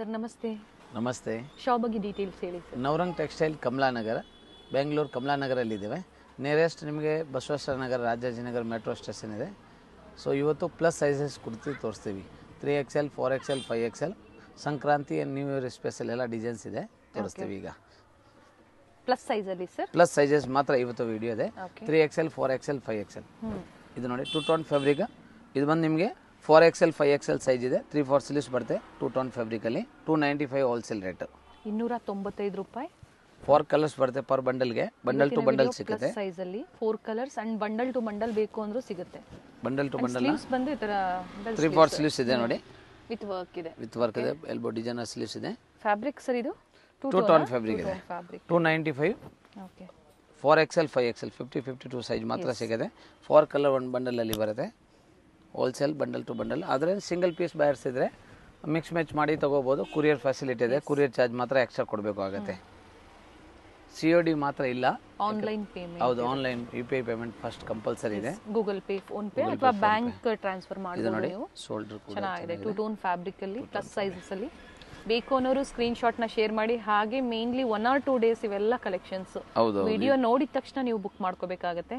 sir ನಮಸ್ತೆ ನಮಸ್ತೆ shop ಬಗ್ಗೆ ಡೀಟೇಲ್ಸ್ ಹೇಳಿ ಸರ್ ನವರಂಗ್ ಟೆಕ್ಸ್ಟೈಲ್ ಕಮಲಾನಗರ ಬೆಂಗಳೂರು ಕಮಲಾನಗರಲ್ಲಿದ್ದೇವೆ ನಿಯರೆಸ್ಟ್ ನಿಮಗೆ ಬಸವೇಶ್ವರ ನಗರ ರಾಜಾಜಿನಗರ್ ಮೆಟ್ರೋ ಸ್ಟೇಷನ್ ಇದೆ ಸೊ ಇವತ್ತು ಪ್ಲಸ್ ಸೈಜಸ್ ಕುರ್ತಿ ತೋರಿಸ್ತೀವಿ three X L four X L five X L Sankranti and new year special ಎಲ್ಲ ಡಿಸೈನ್ಸ್ ಇದೆ ತೋರಿಸ್ತೀವಿ ಈಗ ಪ್ಲಸ್ ಸೈಜಲ್ಲಿ ಸರ್ ಪ್ಲಸ್ ಸೈಜಸ್ ಮಾತ್ರ ಇವತ್ತು ವಿಡಿಯೋ ಇದೆ three X L four X L five X L ಇದು ನೋಡಿ ಟು ಟೋನ್ ಫ್ಯಾಬ್ರಿಕ್ ಇದು ಬಂದು ನಿಮಗೆ four X L five X L size ಇದೆ ತ್ರೀ ಫೋರ್ ಸ್ಲೀವ್ಸ್ ಬರುತ್ತೆ ಟೂ ಟೌನ್ ಫ್ಯಾಬ್ರಿಕಲ್ಲಿ two ninety five wholesale rate ಇನ್ನೂರ ತೊಂಬತ್ತೈದು ರೂಪಾಯಿ ಫೋರ್ ಕಲರ್ಸ್ ಬರುತ್ತೆ ಪರ್ ಬಂಡಲ್ಗೆ ಬಂಡಲ್ ಟು ಬಂಡಲ್ ಸಿಗುತ್ತೆ ಸೈಜ್ ಅಲ್ಲಿ four colours and bundle to bundle ಬೇಕು ಅಂದ್ರೂ ಸಿಗುತ್ತೆ ಬಂಡಲ್ ಟು ಬಂಡಲ್ ಸ್ಲೀವ್ಸ್ ಬಂದು ಈ ತರ ತ್ರೀ ಫೋರ್ ಸ್ಲೀವ್ಸ್ ಇದೆ ನೋಡಿ ವಿತ್ ವರ್ಕ್ ಇದೆ ವಿತ್ ವರ್ಕ್ ಇದೆ ಎಲ್ಬೋ ಡಿಸೈನ್ ಸ್ಲೀವ್ಸ್ ಇದೆ ಫ್ಯಾಬ್ರಿಕ್ ಸರ್ ಇದು ಟೂ ಟೋನ್ ಫ್ಯಾಬ್ರಿಕ್ ಇದೆ two ninety five okay four X L five X L fifty fifty two size ಮಾತ್ರ ಸಿಗುತ್ತೆ ಫೋರ್ ಕಲರ್ ಒಂದು ಬಂಡಲಲ್ಲಿ ಬರುತ್ತೆ ಹೋಲ್ಸೇಲ್ ಬಂಡಲ್ ಟು ಬಂಡಲ್ ಆದರೆ ಸಿಂಗಲ್ ಪೀಸ್ ಬಯರ್ಸ್ ಇದ್ದರೆ ಮಿಕ್ಸ್ ಮ್ಯಾಚ್ ಮಾಡಿ ತೊಗೋಬೋದು ಕುರಿಯರ್ ಫೆಸಿಲಿಟಿ ಇದೆ ಕುರಿಯರ್ ಚಾರ್ಜ್ ಮಾತ್ರ ಎಕ್ಸ್ಟ್ರಾ ಕೊಡಬೇಕು ಆಗುತ್ತೆ ಸಿ ಒ ಡಿ ಮಾತ್ರ ಇಲ್ಲ ಆನ್ಲೈನ್ ಪೇಮೆಂಟ್ ಹೌದು online U P I payment first compulsory ಇದೆ ಗೂಗಲ್ ಪೇ ಫೋನ್ ಪೇ ಅಥವಾ ಬ್ಯಾಂಕ್ ಟ್ರಾನ್ಸ್ಫರ್ ಮಾಡಬಹುದು ನೋಡಿ ಶೋಲ್ಡರ್ ಚೆನ್ನಾಗಿದೆ ಟು ಟೋನ್ ಫ್ಯಾಬ್ರಿಕ್ ಅಲ್ಲಿ ಪ್ಲಸ್ ಸೈಜಸ್ ಅಲ್ಲಿ ಬೇಕು ಅನ್ನೋರು ಸ್ಕ್ರೀನ್ ಶಾಟ್ ನ ಶೇರ್ ಮಾಡಿ ಹಾಗೆ mainly one or two days ಇವೆಲ್ಲ ಕಲೆಕ್ಷನ್ಸ್ ವಿಡಿಯೋ ನೋಡಿದ ತಕ್ಷಣ ನೀವು ಬುಕ್ ಮಾಡ್ಕೋಬೇಕಾಗತ್ತೆ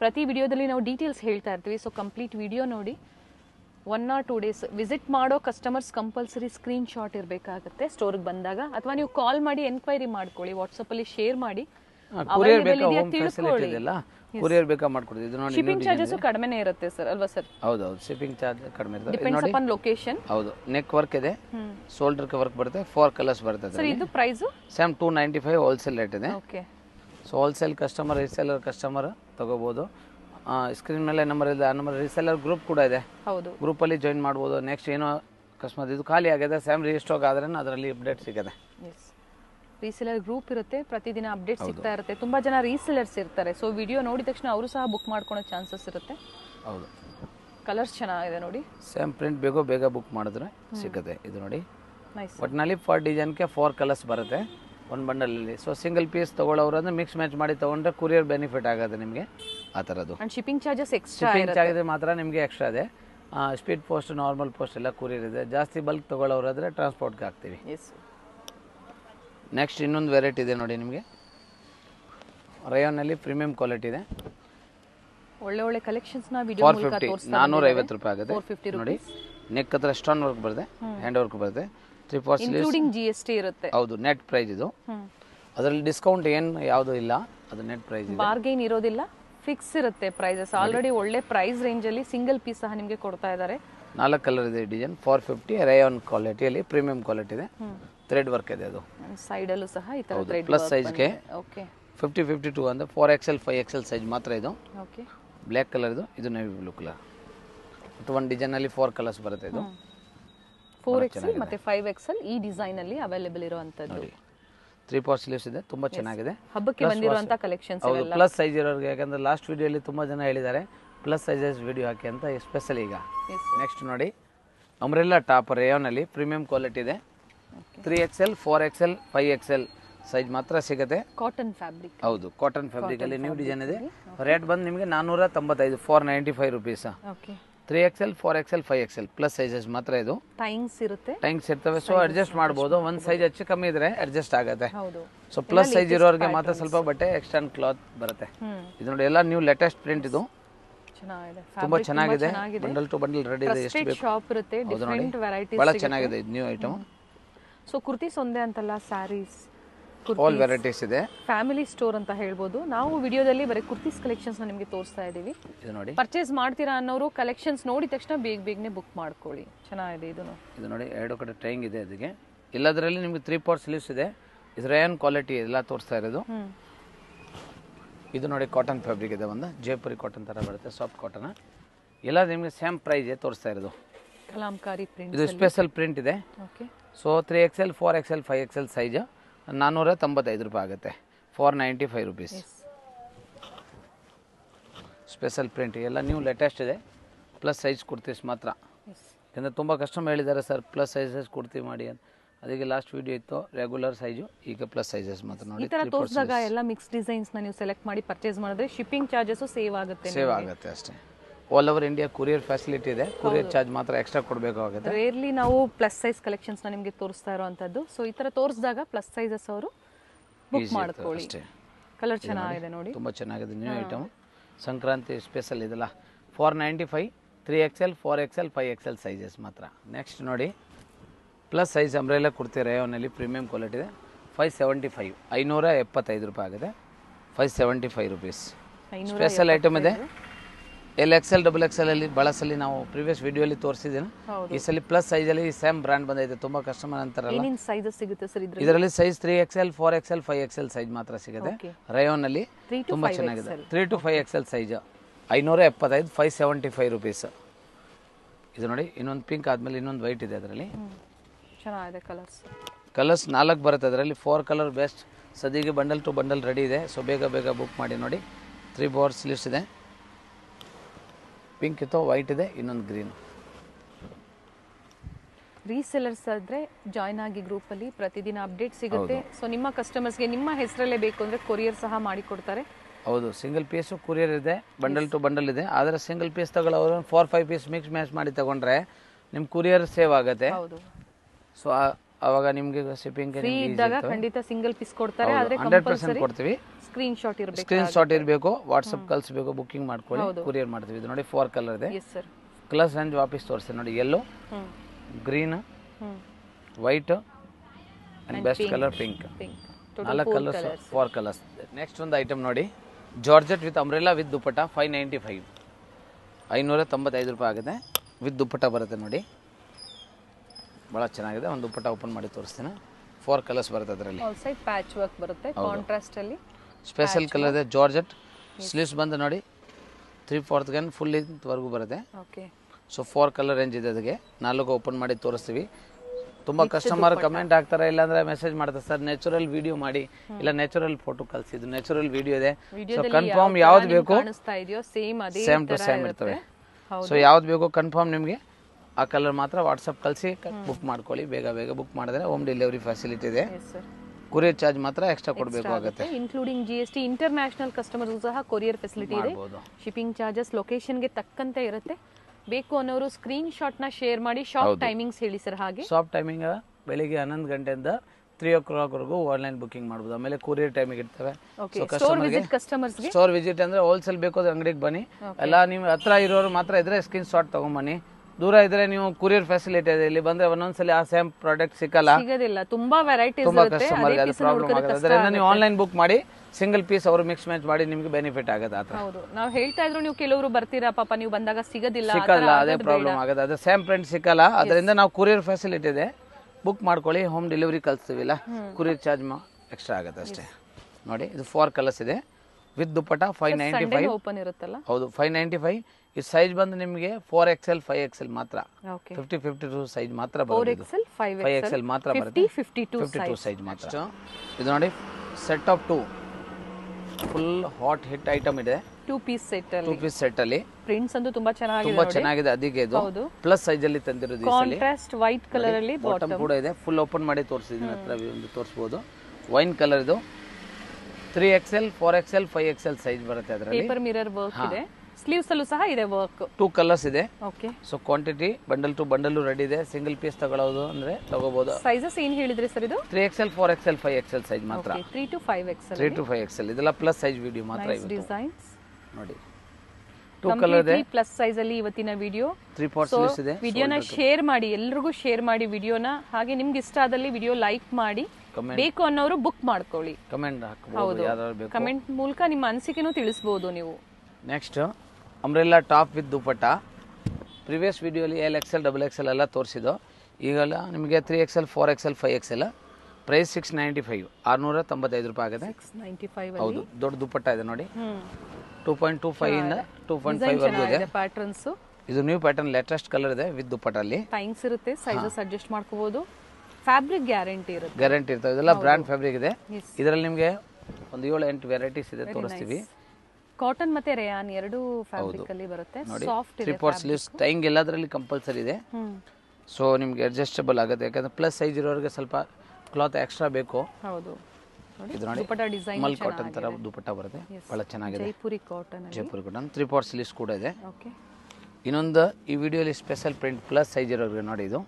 ಪ್ರತಿ ವಿಡಿಯೋದಲ್ಲಿ ನಾವು ಡೀಟೇಲ್ಸ್ ಹೇಳ್ತಾ ಇರ್ತೀವಿ ಸೊ ಕಂಪ್ಲೀಟ್ ವಿಡಿಯೋ ನೋಡಿ one or two days visit ಮಾಡೋ ಕಸ್ಟಮರ್ಸ್ ಕಂಪಲ್ಸರಿ ಸ್ಕ್ರೀನ್ ಶಾಟ್ ಇರಬೇಕಾಗುತ್ತೆ ಸ್ಟೋರ್ಗೆ ಬಂದಾಗ ಅಥವಾ ನೀವು ಕಾಲ್ ಮಾಡಿ ಎನ್ಕ್ವೈರಿ ಮಾಡ್ಕೊಳ್ಳಿ ವಾಟ್ಸಪ್ಪಲ್ಲಿ ಶೇರ್ ಮಾಡಿ ಕೊರಿಯರ್ ಬೇಕಾ ಮಾಡ್ಕೊಡ್ತೀವಿ ನೋಡಿ ಶಿಪ್ಪಿಂಗ್ ಚಾರ್ಜಸ್ ಕಡಿಮೆನೇ ಇರುತ್ತೆ ಸರ್ ಅಲ್ವಾ ಸರ್ ಹೌದು ಹೌದು ಶಿಪ್ಪಿಂಗ್ ಚಾರ್ಜ್ ಕಡಿಮೆ ಇರುತ್ತೆ ಡಿಪೆಂಡ್ಸ್ ಅಪಾನ್ ಲೊಕೇಶನ್ ಹೌದು ನೆಕ್ ವರ್ಕ್ ಇದೆ ಶೋಲ್ಡರ್ ವರ್ಕ್ ಬರುತ್ತೆ ಫೋರ್ ಕಲರ್ಸ್ ಬರುತ್ತೆ ಸರ್ ಇದು ಪ್ರೈಸ್ ಸೇಮ್ 295 ಹೋಲ್ಸೇಲ್ ರೇಟ್ ಇದೆ okay so wholesale customer reseller customer ತಗೋಬೋದು ಸ್ಕ್ರೀನ್ ಮೇಲೆ ನಂಬರ್ ಇದೆ ಆ ನಂಬರ್ ರೀಸೆಲ್ಲರ್ ಗ್ರೂಪ್ ಕೂಡ ಇದೆ ಹೌದು ಗ್ರೂಪಲ್ಲಿ ಜಾಯಿನ್ ಮಾಡ್ಬೋದು ನೆಕ್ಸ್ಟ್ ಏನೋ ಅಕಸ್ಮಾತ್ ಇದು ಖಾಲಿ ಆಗಿದೆ ಸ್ಯಾಮ್ ರಿಜಿಸ್ಟೋಗ್ ಆದ್ರೆ ಅದರಲ್ಲಿ ಅಪ್ಡೇಟ್ ಸಿಗದೆ ರೀಸೇಲರ್ ಗ್ರೂಪ್ ಇರುತ್ತೆ ಪ್ರತಿದಿನ ಅಪ್ಡೇಟ್ ಸಿಗ್ತಾ ಇರುತ್ತೆ ತುಂಬ ಜನ ರೀಸೇಲರ್ಸ್ ಇರ್ತಾರೆ ಸೊ ವಿಡಿಯೋ ನೋಡಿದ ತಕ್ಷಣ ಅವರು ಸಹ ಬುಕ್ ಮಾಡ್ಕೊಳೋ ಚಾನ್ಸಸ್ ಇರುತ್ತೆ ಹೌದು ಕಲರ್ಸ್ ಚೆನ್ನಾಗಿದೆ ನೋಡಿ ಸೇಮ್ ಪ್ರಿಂಟ್ ಬೇಗ ಬೇಗ ಬುಕ್ ಮಾಡಿದ್ರೆ ಸಿಗುತ್ತೆ ಇದು ನೋಡಿ ನೈಸ್ ಒಟ್ನಲ್ಲಿ ಫಾರ್ ಡಿಸೈನ್ಗೆ ಫೋರ್ ಕಲರ್ಸ್ ಬರುತ್ತೆ ಒಂದು ಬಂಡಲಲ್ಲಿ ಸೊ ಸಿಂಗಲ್ ಪೀಸ್ ತೊಗೊಳ್ಳೋರು ಅಂದರೆ ಮಿಕ್ಸ್ ಮ್ಯಾಚ್ ಮಾಡಿ ತೊಗೊಂಡ್ರೆ ಕುರಿಯರ್ ಬೆನಿಫಿಟ್ ಆಗೋದು ನಿಮಗೆ ಆ ಥರದ್ದು shipping charges extra shipping charge ಮಾತ್ರ ನಿಮಗೆ ಎಕ್ಸ್ಟ್ರಾ ಇದೆ ಸ್ಪೀಡ್ ಪೋಸ್ಟ್ ನಾರ್ಮಲ್ ಪೋಸ್ಟ್ ಎಲ್ಲ ಕುರಿಯರ್ ಇದೆ ಜಾಸ್ತಿ ಬಲ್ಕ್ ತೊಗೊಳ್ಳೋರಾದರೆ ಟ್ರಾನ್ಸ್ಪೋರ್ಟ್ಗೆ ಹಾಕ್ತೀವಿ ನೆಕ್ಸ್ಟ್ ಇನ್ನೊಂದು ವೆರೈಟಿ ಇದೆ ನೋಡಿ ನಿಮಗೆ ರಯೋನಲ್ಲಿ ಪ್ರೀಮಿಯಂ ಕ್ವಾಲಿಟಿ ಇದೆ ಒಳ್ಳೆ ಒಳ್ಳೆ ಕಲೆಕ್ಷನ್ಸ್ ಫೋರ್ ನಾನ್ನೂರ ಐವತ್ತು ರೂಪಾಯಿ ಆಗುತ್ತೆ ನೋಡಿ ನೆಕ್ ಹತ್ರ ಸ್ಟೋನ್ ವರ್ಕ್ ಬರುತ್ತೆ ಹ್ಯಾಂಡ್ ವರ್ಕ್ ಬರುತ್ತೆ ಇನ್ಕ್ಲೂಡಿಂಗ್ ಜಿ ಎಸ್ ಟಿ ಇರುತ್ತೆ ಹೌದು ನೆಟ್ ಪ್ರೈಸ್ ಇದು ಅದರಲ್ಲಿ ಡಿಸ್ಕೌಂಟ್ ಏನು ಯಾವುದು ಇಲ್ಲ ಅದು ನೆಟ್ ಪ್ರೈಸ್ ಬಾರ್ಗೇನ್ ಇರೋದಿಲ್ಲ ಫಿಕ್ಸ್ ಇರುತ್ತೆ ಪ್ರೈಸಸ್ ಆಲ್ರೆಡಿ ಒಳ್ಳೆ ಪ್ರೈಸ್ ರೇಂಜ್ ಅಲ್ಲಿ ಸಿಂಗಲ್ ಪೀಸ್ ಸಹ ನಿಮಗೆ ಕೊಡ್ತಾ ಇದ್ದಾರೆ ನಾಲ್ಕು ಕಲರ್ ಇದೆ ಡಿಸೈನ್ ಫೋರ್ ಫಿಫ್ಟಿ ಕ್ವಾಲಿಟಿ ಅಲ್ಲಿ ಪ್ರೀಮಿಯಂ ಕ್ವಾಲಿಟಿ ಇದೆ ಥ್ರೆಡ್ ವರ್ಕ್ ಇದೆ ಅದು ಸೈಡ್ ಅಲ್ಲೂ ಸಹ ಈ ತರ ಥ್ರೆಡ್ ಪ್ಲಸ್ ಸೈಜ್ಗೆ ಓಕೆ ಫಿಫ್ಟಿ ಫಿಫ್ಟಿ ಟೂ ಅಂದರೆ four XL five XL size ಮಾತ್ರ ಇದು ಓಕೆ ಬ್ಲ್ಯಾಕ್ ಕಲರ್ ಇದು ಇದು ನೆವಿ ಬ್ಲೂ ಕಲರ್ ಮತ್ತು ಒಂದು ಡಿಸೈನಲ್ಲಿ ಫೋರ್ ಕಲರ್ಸ್ ಬರುತ್ತೆ ಇದು ಫೋರ್ ಎಕ್ಸೆಲ್ ಮತ್ತೆ ಫೈವ್ ಎಕ್ಸೆಲ್ ಈ ಡಿಸೈನ್ ಅಲ್ಲಿ ಅವೈಲೇಬಲ್ ಇರುವಂತದ್ದು ತ್ರೀ ಪಾರ್ಟ್ ಸ್ಲೀವ್ಸ್ ಇದೆ ತುಂಬಾ ಚೆನ್ನಾಗಿದೆ ಹಬ್ಬಕ್ಕೆ ಬಂದಿರುವಂತ ಕಲೆಕ್ಷನ್ಸ್ ಪ್ಲಸ್ ಸೈಜ್ ಇರೋರಿಗೆ ಯಾಕಂದ್ರೆ ಲಾಸ್ಟ್ ಅಲ್ಲಿ ತುಂಬಾ ಜನ ಹೇಳಿದ್ದಾರೆ ಪ್ಲಸ್ ಸೈಜಸ್ ವಿಡಿಯೋ ಹಾಕಿ ಅಂತ ಸ್ಪೆಷಲ್ ಈಗ ನೆಕ್ಸ್ಟ್ ನೋಡಿ ಅಮ್ರೆಲ್ಲಾ ಟಾಪ್ ರೇಯೋನಲ್ಲಿ ಪ್ರೀಮಿಯಂ ಕ್ವಾಲಿಟಿ ಇದೆ three Excel four XL five XL size ಮಾತ್ರ ಸಿಗುತ್ತೆ ಕಾಟನ್ ಫ್ಯಾಬ್ರಿಕ್ ಹೌದು ಕಾಟನ್ ಫ್ಯಾಬ್ರಿಕ್ ಅಲ್ಲಿ ನ್ಯೂ ಡಿಸೈನ್ ಇದೆ ರೇಟ್ ಬಂದು ನಿಮಗೆ ನಾನೂರ ತೊಂಬತ್ತೈದು four ninety five rupees three X L four X L five X L plus sizes ಮಾತ್ರ ಇದು ಟೈಂಗ್ಸ್ ಇರುತ್ತೆ ಟೈಂಗ್ಸ್ ಇರ್ತವೆ ಸೊ ಅಡ್ಜಸ್ಟ್ ಮಾಡ್ಬೋದು ಒಂದ್ ಸೈಜ್ ಹೆಚ್ಚು ಕಮ್ಮಿ ಇದ್ರೆ ಅಡ್ಜಸ್ಟ್ ಆಗುತ್ತೆ ಸೊ ಪ್ಲಸ್ ಸೈಜ್ ಇರೋರಿಗೆ ಮಾತ್ರ ಸ್ವಲ್ಪ ಬಟ್ಟೆ ಎಕ್ಸ್ಟ್ರಾ ಕ್ಲಾತ್ ಬರುತ್ತೆ ಇದು ನೋಡಿ ಎಲ್ಲ ನ್ಯೂ ಲೇಟೆಸ್ಟ್ ಪ್ರಿಂಟ್ ಇದು ತುಂಬಾ ಚೆನ್ನಾಗಿದೆ ಬಂಡಲ್ ಟು ಬಂಡಲ್ ರೆಡಿ ಇದೆ ಎಷ್ಟು ಬೇಕು ಶಾಪ್ ಇರುತ್ತೆ ಡಿಫರೆಂಟ್ ವೆರೈಟೀಸ್ ಬಹಳ ಚೆನ್ನಾಗಿದೆ ಇದು ನ್ಯೂ ಐಟಮ್ ಸೊ ಕುರ್ತೀಸ್ ಒಂದೇ ಅಂತಲ್ಲ ಸ್ಯಾರೀಸ್ ಆಲ್ ವೆರೈಟೀಸ್ ಇದೆ ಫ್ಯಾಮಿಲಿ ಸ್ಟೋರ್ ಅಂತ ಹೇಳ್ಬೋದು ನಾವು ವಿಡಿಯೋದಲ್ಲಿ ಬರೀ ಕುರ್ತೀಸ್ ಕಲೆಕ್ಷನ್ಸ್ ನಿಮಗೆ ತೋರಿಸ್ತಾ ಇದ್ದೀವಿ ಇದು ನೋಡಿ ಪರ್ಚೇಸ್ ಮಾಡ್ತೀರಾ ಅನ್ನೋರು ಕಲೆಕ್ಷನ್ಸ್ ನೋಡಿದ ತಕ್ಷಣ ಬೇಗ ಬೇಗನೆ ಬುಕ್ ಮಾಡ್ಕೊಳ್ಳಿ ಚೆನ್ನಾಗಿದೆ ಇದು ಇದು ನೋಡಿ ಎರಡು ಕಡೆ ಟ್ರೈಂಗ್ ಇದೆ ಅದಕ್ಕೆ ಎಲ್ಲದರಲ್ಲಿ ನಿಮಗೆ ತ್ರೀ ಪಾರ್ಟ್ ಸ್ಲೀವ್ಸ್ ಇದೆ ಇದು ರಯಾನ್ ಕ್ವಾಲಿಟಿ ಎಲ್ಲ ತೋರಿಸ್ತಾ ಇರೋದು ಇದು ನೋಡಿ ಕಾಟನ್ ಫ್ಯಾಬ್ರಿಕ್ ಇದೆ ಒಂದು ಜೈಪುರಿ ಕಾಟನ್ ಥರ ಬರುತ್ತೆ ಸಾಫ್ಟ್ ಕಾಟನ್ ಎಲ್ಲ ನಿಮಗೆ ಸೇಮ್ ಪ್ರೈಸ್ ತೋರಿಸ್ತಾ ಇರೋದು ಕಲಾಂಕಾರಿ ಪ್ರಿಂಟ್ ಇದು ಸ್ಪೆಷಲ್ ಪ್ರಿಂಟ್ ಇದೆ so three X L four X L five X L size ನಾನ್ನೂರ ತೊಂಬತ್ತೈದು ರೂಪಾಯಿ ಆಗುತ್ತೆ four ninety five rupees special print ಎಲ್ಲ ನೀವು ಲೇಟೆಸ್ಟ್ ಇದೆ ಪ್ಲಸ್ ಸೈಜ್ ಕುರ್ತೀಸ್ ಮಾತ್ರ ಯಾಕಂದರೆ ತುಂಬ ಕಸ್ಟಮರ್ ಹೇಳಿದ್ದಾರೆ ಸರ್ ಪ್ಲಸ್ ಸೈಜಸ್ ಕುರ್ತೀವಿ ಮಾಡಿ ಅಂತ ಅದಕ್ಕೆ ಲಾಸ್ಟ್ ವೀಡಿಯೋ ಇತ್ತು ರೆಗ್ಯುಲರ್ ಸೈಜು ಈಗ ಪ್ಲಸ್ ಸೈಜಸ್ ಮಾತ್ರ ನೋಡಿ ಈ ಎಲ್ಲ ಮಿಕ್ಸ್ ಡಿಸೈನ್ಸ್ನ ನೀವು ಸೆಲೆಕ್ಟ್ ಮಾಡಿ ಪರ್ಚೇಸ್ ಮಾಡಿದ್ರೆ ಶಿಪ್ಪಿಂಗ್ ಚಾರ್ಜಸ್ಸು ಸೇವ್ ಆಗುತ್ತೆ ಸೇವ್ ಆಗುತ್ತೆ ಅಷ್ಟೇ all over India courier facility ಇದೆ ಕೊರಿಯರ್ ಚಾರ್ಜ್ ಮಾತ್ರ ಎಕ್ಸ್ಟ್ರಾ ಕೊಡಬೇಕಾಗುತ್ತೆ ರೇರ್ಲಿ ನಾವು ಪ್ಲಸ್ ಸೈಜ್ ಕಲೆಕ್ಷನ್ಸ್ನ ನಿಮಗೆ ತೋರಿಸ್ತಾ ಇರುವಂತದ್ದು ಸೊ ಈ ತರ ತೋರಿಸಿದಾಗ ಪ್ಲಸ್ ಸೈಜಸ್ ಅವರು ಬುಕ್ ಮಾಡ್ಕೊಳ್ಳಿ ಅಷ್ಟೇ ಕಲರ್ ಚೆನ್ನಾಗಿದೆ ನೋಡಿ ತುಂಬಾ ಚೆನ್ನಾಗಿದೆ ನ್ಯೂ ಐಟಮ್ ಸಂಕ್ರಾಂತಿ ಸ್ಪೆಷಲ್ ಇದೆಲ್ಲ four ninety five three Excel four XL five XL sizes ಮಾತ್ರ ನೆಕ್ಸ್ಟ್ ನೋಡಿ ಪ್ಲಸ್ ಸೈಜ್ ಅಂಬ್ರೆಲ್ಲ ಕೊಡ್ತೀರ ರೇಯೋನಲ್ಲಿ ಪ್ರೀಮಿಯಂ ಕ್ವಾಲಿಟಿ ಇದೆ ಫೈವ್ ಸೆವೆಂಟಿ ಫೈವ್ ಐನೂರ ಎಪ್ಪತ್ತೈದು ರೂಪಾಯಿ ಆಗಿದೆ five seventy five rupees special item ಇದೆ L X L double X L ಅಲ್ಲಿ ಬಳಸಲಿ ನಾವು ಪ್ರಿವಿಯಸ್ ವಿಡಿಯೋಲಿ ತೋರಿಸಿದ್ದೇನೆ ಈ ಸಲ ಪ್ಲಸ್ ಸೈಜ್ ಅಲ್ಲಿ ಸೇಮ್ ಬ್ರಾಂಡ್ ಬಂದೈತೆ ತುಂಬಾ ಕಸ್ಟಮರ್ ಅಂತಾರಲ್ಲ ಇದರಲ್ಲಿ size three X L four X L five X L size ಮಾತ್ರ ಸಿಗುತ್ತೆ ರಯೋನ್ ಅಲ್ಲಿ ತುಂಬಾ ಚೆನ್ನಾಗಿದೆ three to five X L size ಐನೂರ ಎಪ್ಪತ್ತೈದು ಫೈವ್ ಸೆವೆಂಟಿ ಫೈವ್ ರುಪೀಸ್ ಇದು ನೋಡಿ ಇನ್ನೊಂದು ಪಿಂಕ್ ಆದ್ಮೇಲೆ ಇನ್ನೊಂದು ವೈಟ್ ಇದೆ ಅದರಲ್ಲಿ ಕಲರ್ಸ್ ಕಲರ್ಸ್ ನಾಲ್ಕು ಬರುತ್ತೆ ಅದರಲ್ಲಿ ಫೋರ್ ಕಲರ್ ಬೆಸ್ಟ್ ಸದ್ಯಗೆ ಬಂಡಲ್ ಟು ಬಂಡಲ್ ರೆಡಿ ಇದೆ ಸೊ ಬೇಗ ಬೇಗ ಬುಕ್ ಮಾಡಿ ನೋಡಿ ತ್ರೀ ಬೋರ್ಸ್ ಸ್ಲೀವ್ಸ್ ಇದೆ ಪಿಂಕ್ ಇತ್ತು ವೈಟ್ ಇದೆ ಇನ್ನೊಂದು ಗ್ರೀನ್ ರೀಸೆಲರ್ಸ್ ಆದರೆ ಜಾಯ್ನ್ ಆಗಿ ಗ್ರೂಪಲ್ಲಿ ಪ್ರತಿದಿನ ಅಪ್ಡೇಟ್ ಸಿಗುತ್ತೆ ಸೊ ನಿಮ್ಮ ಕಸ್ಟಮರ್ಸ್ಗೆ ನಿಮ್ಮ ಹೆಸರಲ್ಲೇ ಬೇಕು ಅಂದರೆ ಕೊರಿಯರ್ ಸಹ ಮಾಡಿಕೊಡ್ತಾರೆ ಹೌದು ಸಿಂಗಲ್ ಪೀಸು ಕೊರಿಯರ್ ಇದೆ ಬಂಡಲ್ ಟು ಬಂಡಲ್ ಇದೆ ಆದರೆ ಸಿಂಗಲ್ ಪೀಸ್ ತಗೊಳ್ಳೋರು four five piece mix match ಮಾಡಿ ತಗೊಂಡ್ರೆ ನಿಮ್ಮ ಕೊರಿಯರ್ ಸೇವ್ ಆಗುತ್ತೆ ಹೌದು ಸೊ ಅವಾಗ ನಿಮಗೆ ಶಿಪ್ಪಿಂಗ್ ಇದ್ದಾಗ ಖಂಡಿತ ಸಿಂಗಲ್ ಪೀಸ್ ಕೊಡ್ತಾರೆ ಆದರೆ ಹಂಡ್ರೆಡ್ ಪರ್ಸೆಂಟ್ ಕೊಡ್ತೀವಿ ಸ್ಕ್ರೀನ್ ಶಾಟ್ ಇರಬೇಕು ಸ್ಕ್ರೀನ್ ಶಾಟ್ ಇರಬೇಕು ಬುಕ್ಕಿಂಗ್ ಮಾಡ್ಕೊಳ್ಳಿ ಕುರಿಯರ್ ಮಾಡ್ತೀವಿ ಇದು ನೋಡಿ ಫೋರ್ ಕಲರ್ ಇದೆ ಕಲರ್ಸ್ ರೇಂಜ್ ವಾಪಸ್ ತೋರಿಸಿ ನೋಡಿ yellow green white and best colour pink ನಾಲ್ಕು ಕಲರ್ಸ್ ಫೋರ್ ಕಲರ್ಸ್ ನೆಕ್ಸ್ಟ್ ಒಂದು ಐಟಮ್ ನೋಡಿ georgette with umbrella with dupatta five ninety five ಐನೂರ ತೊಂಬತ್ತೈದು ರೂಪಾಯಿ ಆಗಿದೆ ವಿತ್ ದುಪ್ಪಟ ಬರುತ್ತೆ ನೋಡಿ ಭಾಳ ಚೆನ್ನಾಗಿದೆ ಒಂದು ದುಪ್ಪಟ ಓಪನ್ ಮಾಡಿ ತೋರಿಸ್ತೀನಿ ಫೋರ್ ಕಲರ್ಸ್ ಬರುತ್ತೆ ಅದರಲ್ಲಿ ಪ್ಯಾಚ್ ವರ್ಕ್ ಬರುತ್ತೆ ಕಾಂಟ್ರಾಸ್ಟ್ ಸ್ಪೆಷಲ್ ಕಲರ್ ಇದೆ ಜಾರ್ಜೆಟ್ ಸ್ಲೀವ್ಸ್ ಬಂದು ನೋಡಿ ತ್ರೀ ಗೆ ಫುಲ್ ವರೆಗೂ ಬರುತ್ತೆ okay so four colour range ಇದೆ ಅದಕ್ಕೆ ನಾಲ್ಕು ಓಪನ್ ಮಾಡಿ ತೋರಿಸ್ತೀವಿ ತುಂಬ ಕಸ್ಟಮರ್ ಕಮೆಂಟ್ ಆಗ್ತಾರೆ ಇಲ್ಲಾಂದ್ರೆ ಮೆಸೇಜ್ ಮಾಡ್ತಾರೆ ಸರ್ ನ್ಯಾಚುರಲ್ ವಿಡಿಯೋ ಮಾಡಿ ಇಲ್ಲ ನ್ಯಾಚುರಲ್ ಫೋಟೋ ಕಳಿಸಿ ಇದು ನ್ಯಾಚುರಲ್ ವಿಡಿಯೋ ಇದೆ ಸೊ ಕನ್ಫರ್ಮ್ ಯಾವ್ದು ಬೇಕು ಸೇಮ್ ಟು ಸೇಮ್ ಇರ್ತವೆ ಸೊ ಯಾವ್ದು ಬೇಕು ಕನ್ಫರ್ಮ್ ನಿಮಗೆ ಆ ಕಲರ್ ಮಾತ್ರ ವಾಟ್ಸಪ್ ಕಳಿಸಿ ಬುಕ್ ಮಾಡ್ಕೊಳ್ಳಿ ಬೇಗ ಬೇಗ ಬುಕ್ ಮಾಡಿದ್ರೆ ಹೋಮ್ ಡೆಲಿವರಿ ಫೆಸಿಲಿಟಿ ಇದೆ ಕೊರಿಯರ್ ಚಾರ್ಜ್ ಮಾತ್ರ ಎಕ್ಸ್ಟ್ರಾ ಕೊಡಬೇಕು ಆಗುತ್ತೆ including G S T international customer ಸಹ ಕೊರಿಯರ್ ಫೆಸಿಲಿಟಿ ಇದೆ ಶಿಪ್ಪಿಂಗ್ ಚಾರ್ಜಸ್ ಲೊಕೇಶನ್ಗೆ ತಕ್ಕಂತೆ ಇರುತ್ತೆ ಬೇಕು ಅನ್ನೋರು ಸ್ಕ್ರೀನ್ ಶಾಟ್ ನ ಶೇರ್ ಮಾಡಿ ಶಾಪ್ ಟೈಮಿಂಗ್ಸ್ ಹೇಳಿ ಸರ್ ಹಾಗೆ ಶಾಪ್ ಟೈಮಿಂಗ್ ಬೆಳಿಗ್ಗೆ ಹನ್ನೊಂದು ಗಂಟೆಯಿಂದ ತ್ರೀ ಓ ವರೆಗೂ ಆನ್ಲೈನ್ ಬುಕಿಂಗ್ ಮಾಡ್ಬೋದು ಆಮೇಲೆ ಕೊರಿಯರ್ ಟೈಮಿಗೆ ಇರ್ತವೆ ಸ್ಟೋರ್ ವಿಸಿಟ್ ಅಂದ್ರೆ ಹೋಲ್ಸೇಲ್ ಬೇಕಾದ್ರೆ ಅಂಗಡಿಗೆ ಬನ್ನಿ ಎಲ್ಲ ನಿಮ್ ಹತ್ರ ಇರೋರು ಮಾತ್ರ ಇದ್ರೆ ಸ್ಕ್ರೀನ್ ಶಾಟ್ ತಗೊಂಬನ್ನಿ ದೂರ ಇದ್ರೆ ನೀವು ಕುರಿಯರ್ ಫೆಸಿಲಿಟಿ ಇದೆ ಇಲ್ಲಿ ಬಂದ್ರೆ ಒಂದೊಂದ್ಸಲಿ ಆ ಸೇಮ್ ಪ್ರಾಡಕ್ಟ್ ಸಿಕ್ಕಲ್ಲ ಸಿಗೋದಿಲ್ಲ ತುಂಬಾ ತುಂಬಾ ಪ್ರಾಬ್ಲಮ್ ನೀವು ಆನ್ಲೈನ್ ಬುಕ್ ಮಾಡಿ ಸಿಂಗಲ್ ಪೀಸ್ ಅವರು ಮಿಕ್ಸ್ ಮ್ಯಾಚ್ ಮಾಡಿ ನಿಮಗೆ ಬೆನಿಫಿಟ್ ಆಗುತ್ತೆ ಆತರ ಹೌದು ನಾವು ಹೇಳ್ತಾ ಇದ್ರು ನೀವು ಕೆಲವರು ಬರ್ತೀರಾ ಪಾಪ ನೀವು ಬಂದಾಗ ಸಿಗೋದಿಲ್ಲ ಸಿಕ್ಕಲ್ಲ ಅದೇ ಪ್ರಾಬ್ಲಮ್ ಆಗುತ್ತೆ ಅದು ಸೇಮ್ ಪ್ರಿಂಟ್ ಸಿಕ್ಕಲ್ಲ ಅದರಿಂದ ನಾವು ಕುರಿಯರ್ ಫೆಸಿಲಿಟಿ ಇದೆ ಬುಕ್ ಮಾಡ್ಕೊಳ್ಳಿ ಹೋಮ್ ಡೆಲಿವರಿ ಕಳಿಸ್ತೀವಿಲ್ಲ ಕುರಿಯರ್ ಚಾರ್ಜ್ ಎಕ್ಸ್ಟ್ರಾ ಆಗುತ್ತೆ ಅಷ್ಟೇ ನೋಡಿ ಇದು ಫೋರ್ ಕಲರ್ಸ್ ಇದೆ with dupatta five ninety five open ಇರುತ್ತಲ್ಲ ಹೌದು ಫೈವ್ ನೈಂಟಿ ಫೈವ್ ಈ ಸೈಜ್ ಬಂದು ನಿಮಗೆ four X L five X L ಮಾತ್ರ ಫಿಫ್ಟಿ ಫಿಫ್ಟಿ ಟೂ ಸೈಜ್ ಮಾತ್ರ ಬರುತ್ತೆ ಫೈವ್ ಎಲ್ ಮಾತ್ರ ಬರುತ್ತೆ ಫಿಫ್ಟಿ ಟೂ ಸೈಜ್ ಮಾತ್ರ ಇದು ನೋಡಿ set of two full hot hit item ಇದೆ two piece set two piece set ಅಲ್ಲಿ ಪ್ರಿಂಟ್ಸ್ ಅಂತೂ ತುಂಬಾ ಚೆನ್ನಾಗಿದೆ ತುಂಬಾ ಚೆನ್ನಾಗಿದೆ ಅದಕ್ಕೆ ಇದು ಪ್ಲಸ್ ಸೈಜ್ ಅಲ್ಲಿ ತಂದಿರೋದು ಕಾಂಟ್ರಾಸ್ಟ್ ವೈಟ್ ಕಲರ್ ಅಲ್ಲಿ ಬಾಟಮ್ ಕೂಡ ಇದೆ ಫುಲ್ ಓಪನ್ ಮಾಡಿ ತೋರಿಸಿದ್ದೀನಿ ಹತ್ರ ಒಂದು ತೋರಿಸಬಹುದು ವೈನ್ ಕಲರ್ ಇದು three Excel four L five L size ಬರುತ್ತೆ ಅದರಲ್ಲಿ ಪೇಪರ್ ಮಿರರ್ ವರ್ಕ್ ಇದೆ ಸ್ಲೀವ್ಸ್ ಅಲ್ಲೂ ಸಹ ಇದೆ ವರ್ಕ್ ಟೂ ಕಲರ್ಸ್ ಇದೆ okay so quantity bundle to bundle ready ಇದೆ ಸಿಂಗಲ್ ಪೀಸ್ ತಗೊಳ್ಳೋದು ಅಂದ್ರೆ ತಗೋಬಹುದು ಸೈಜಸ್ ಏನ್ ಹೇಳಿದ್ರಿ ಸರ್ ಇದು three Excel four L five L size ಮಾತ್ರ three to five X three to five L ಇದೆಲ್ಲ ಪ್ಲಸ್ ಸೈಜ್ ವಿಡಿಯೋ ಮಾತ್ರ ಡಿಸೈನ್ಸ್ ನೋಡಿ ಟೂ ಕಲರ್ ಇದೆ ಪ್ಲಸ್ ಸೈಜ್ ಅಲ್ಲಿ ಇವತ್ತಿನ ವಿಡಿಯೋ ತ್ರೀ ಪಾರ್ಟ್ ಇದೆ ವಿಡಿಯೋನ ಶೇರ್ ಮಾಡಿ ಎಲ್ಲರಿಗೂ ಶೇರ್ ಮಾಡಿ ವಿಡಿಯೋನ ಹಾಗೆ ನಿಮ್ಗೆ ಇಷ್ಟ ಆದಲ್ಲಿ ವಿಡಿಯೋ ಲೈಕ್ ಮಾಡಿ ಬೇಕು ಅನ್ನೋರು ಬುಕ್ ಮಾಡ್ಕೊಳ್ಳಿ ಕಮೆಂಟ್ ಹಾಕಬಹುದು ಬೇಕು ಕಮೆಂಟ್ ಮೂಲಕ ನಿಮ್ಮ ಅನಿಸಿಕೆನೂ ತಿಳಿಸಬಹುದು ನೀವು next umbrella top with dupatta previous ವಿಡಿಯೋಲಿ L X L double X L ಎಲ್ಲ ತೋರಿಸಿದ್ದು ಈಗೆಲ್ಲ ನಿಮಗೆ three X L four X L five X L price six ninety five ಆರುನೂರ ತೊಂಬತ್ತೈದು ರೂಪಾಯಿ ಆಗಿದೆ ಹೌದು ದೊಡ್ಡ ದುಪ್ಪಟ್ಟ ಇದೆ ನೋಡಿ ಟೂ ಪಾಯಿಂಟ್ ಟೂ ಫೈವ್ ಇಂದ ಟೂ ಪಾಯಿಂಟ್ ಫೈವ್ ಇದೆ ಪ್ಯಾಟರ್ನ್ಸ್ ಇದು ನ್ಯೂ ಪ್ಯಾಟರ್ನ್ ಲೇಟೆಸ್ಟ್ ಕಲರ್ ಇದೆ ವಿತ್ ದುಪ್ಪಟ್ಟ ಅಲ್ಲಿ ಟೈಮ್ಸ್ ಇರುತ್ತೆ ಸೈಜಸ್ ಅಡ್ಜಸ್ಟ್ ಮಾಡ್ಕೋಬಹುದು ಫ್ಯಾಬ್ರಿಕ್ ಗ್ಯಾರಂಟಿ ಇರುತ್ತೆ ಗ್ಯಾರಂಟಿ ಇರ್ತದೆ ಇದೆಲ್ಲ ಬ್ರಾಂಡ್ ಫ್ಯಾಬ್ರಿಕ್ ಇದೆ ಇದರಲ್ಲಿ ನಿಮಗೆ ಒಂದು ಏಳು ಎಂಟು ವೆರೈಟೀಸ್ ಇದೆ ತೋರಿಸ್ತೀವಿ ಕಾಟನ್ ಮತ್ತೆ ರೇಯಾನ್ ಎರಡು ಫ್ಯಾಬ್ರಿಕ್ ಅಲ್ಲಿ ಬರುತ್ತೆ ಸಾಫ್ಟ್ ತ್ರೀ ಫೋರ್ ಸ್ಲೀವ್ಸ್ ಟೈಂಗ್ ಎಲ್ಲದರಲ್ಲಿ ಕಂಪಲ್ಸರಿ ಇದೆ ಸೊ ನಿಮಗೆ ಅಡ್ಜಸ್ಟಬಲ್ ಆಗುತ್ತೆ ಯಾಕಂದ್ರೆ ಪ್ಲಸ್ ಸೈಜ್ ಇರೋರಿಗೆ ಸ್ವಲ್ಪ ಕ್ಲಾತ್ ಎಕ್ಸ್ಟ್ರಾ ಬೇಕು ಹೌದು ಇದು ನೋಡಿ ದುಪಟ್ಟ ಡಿಸೈನ್ ಮಲ್ ಕಾಟನ್ ತರ ದುಪಟ್ಟ ಬರುತ್ತೆ ಬಹಳ ಚೆನ್ನಾಗಿದೆ Jaipuri cotton Jaipuri cotton three four sleeves ಕೂಡ ಇದೆ ಓಕೆ ಇನ್ನೊಂದು ಈ ವಿಡಿಯೋಲಿ ಸ್ಪೆಷಲ್ ಪ್ರಿಂಟ್ ಪ್ಲಸ್ ಸೈಜ್ ಇರೋರಿಗೆ ನೋಡಿ ಇದು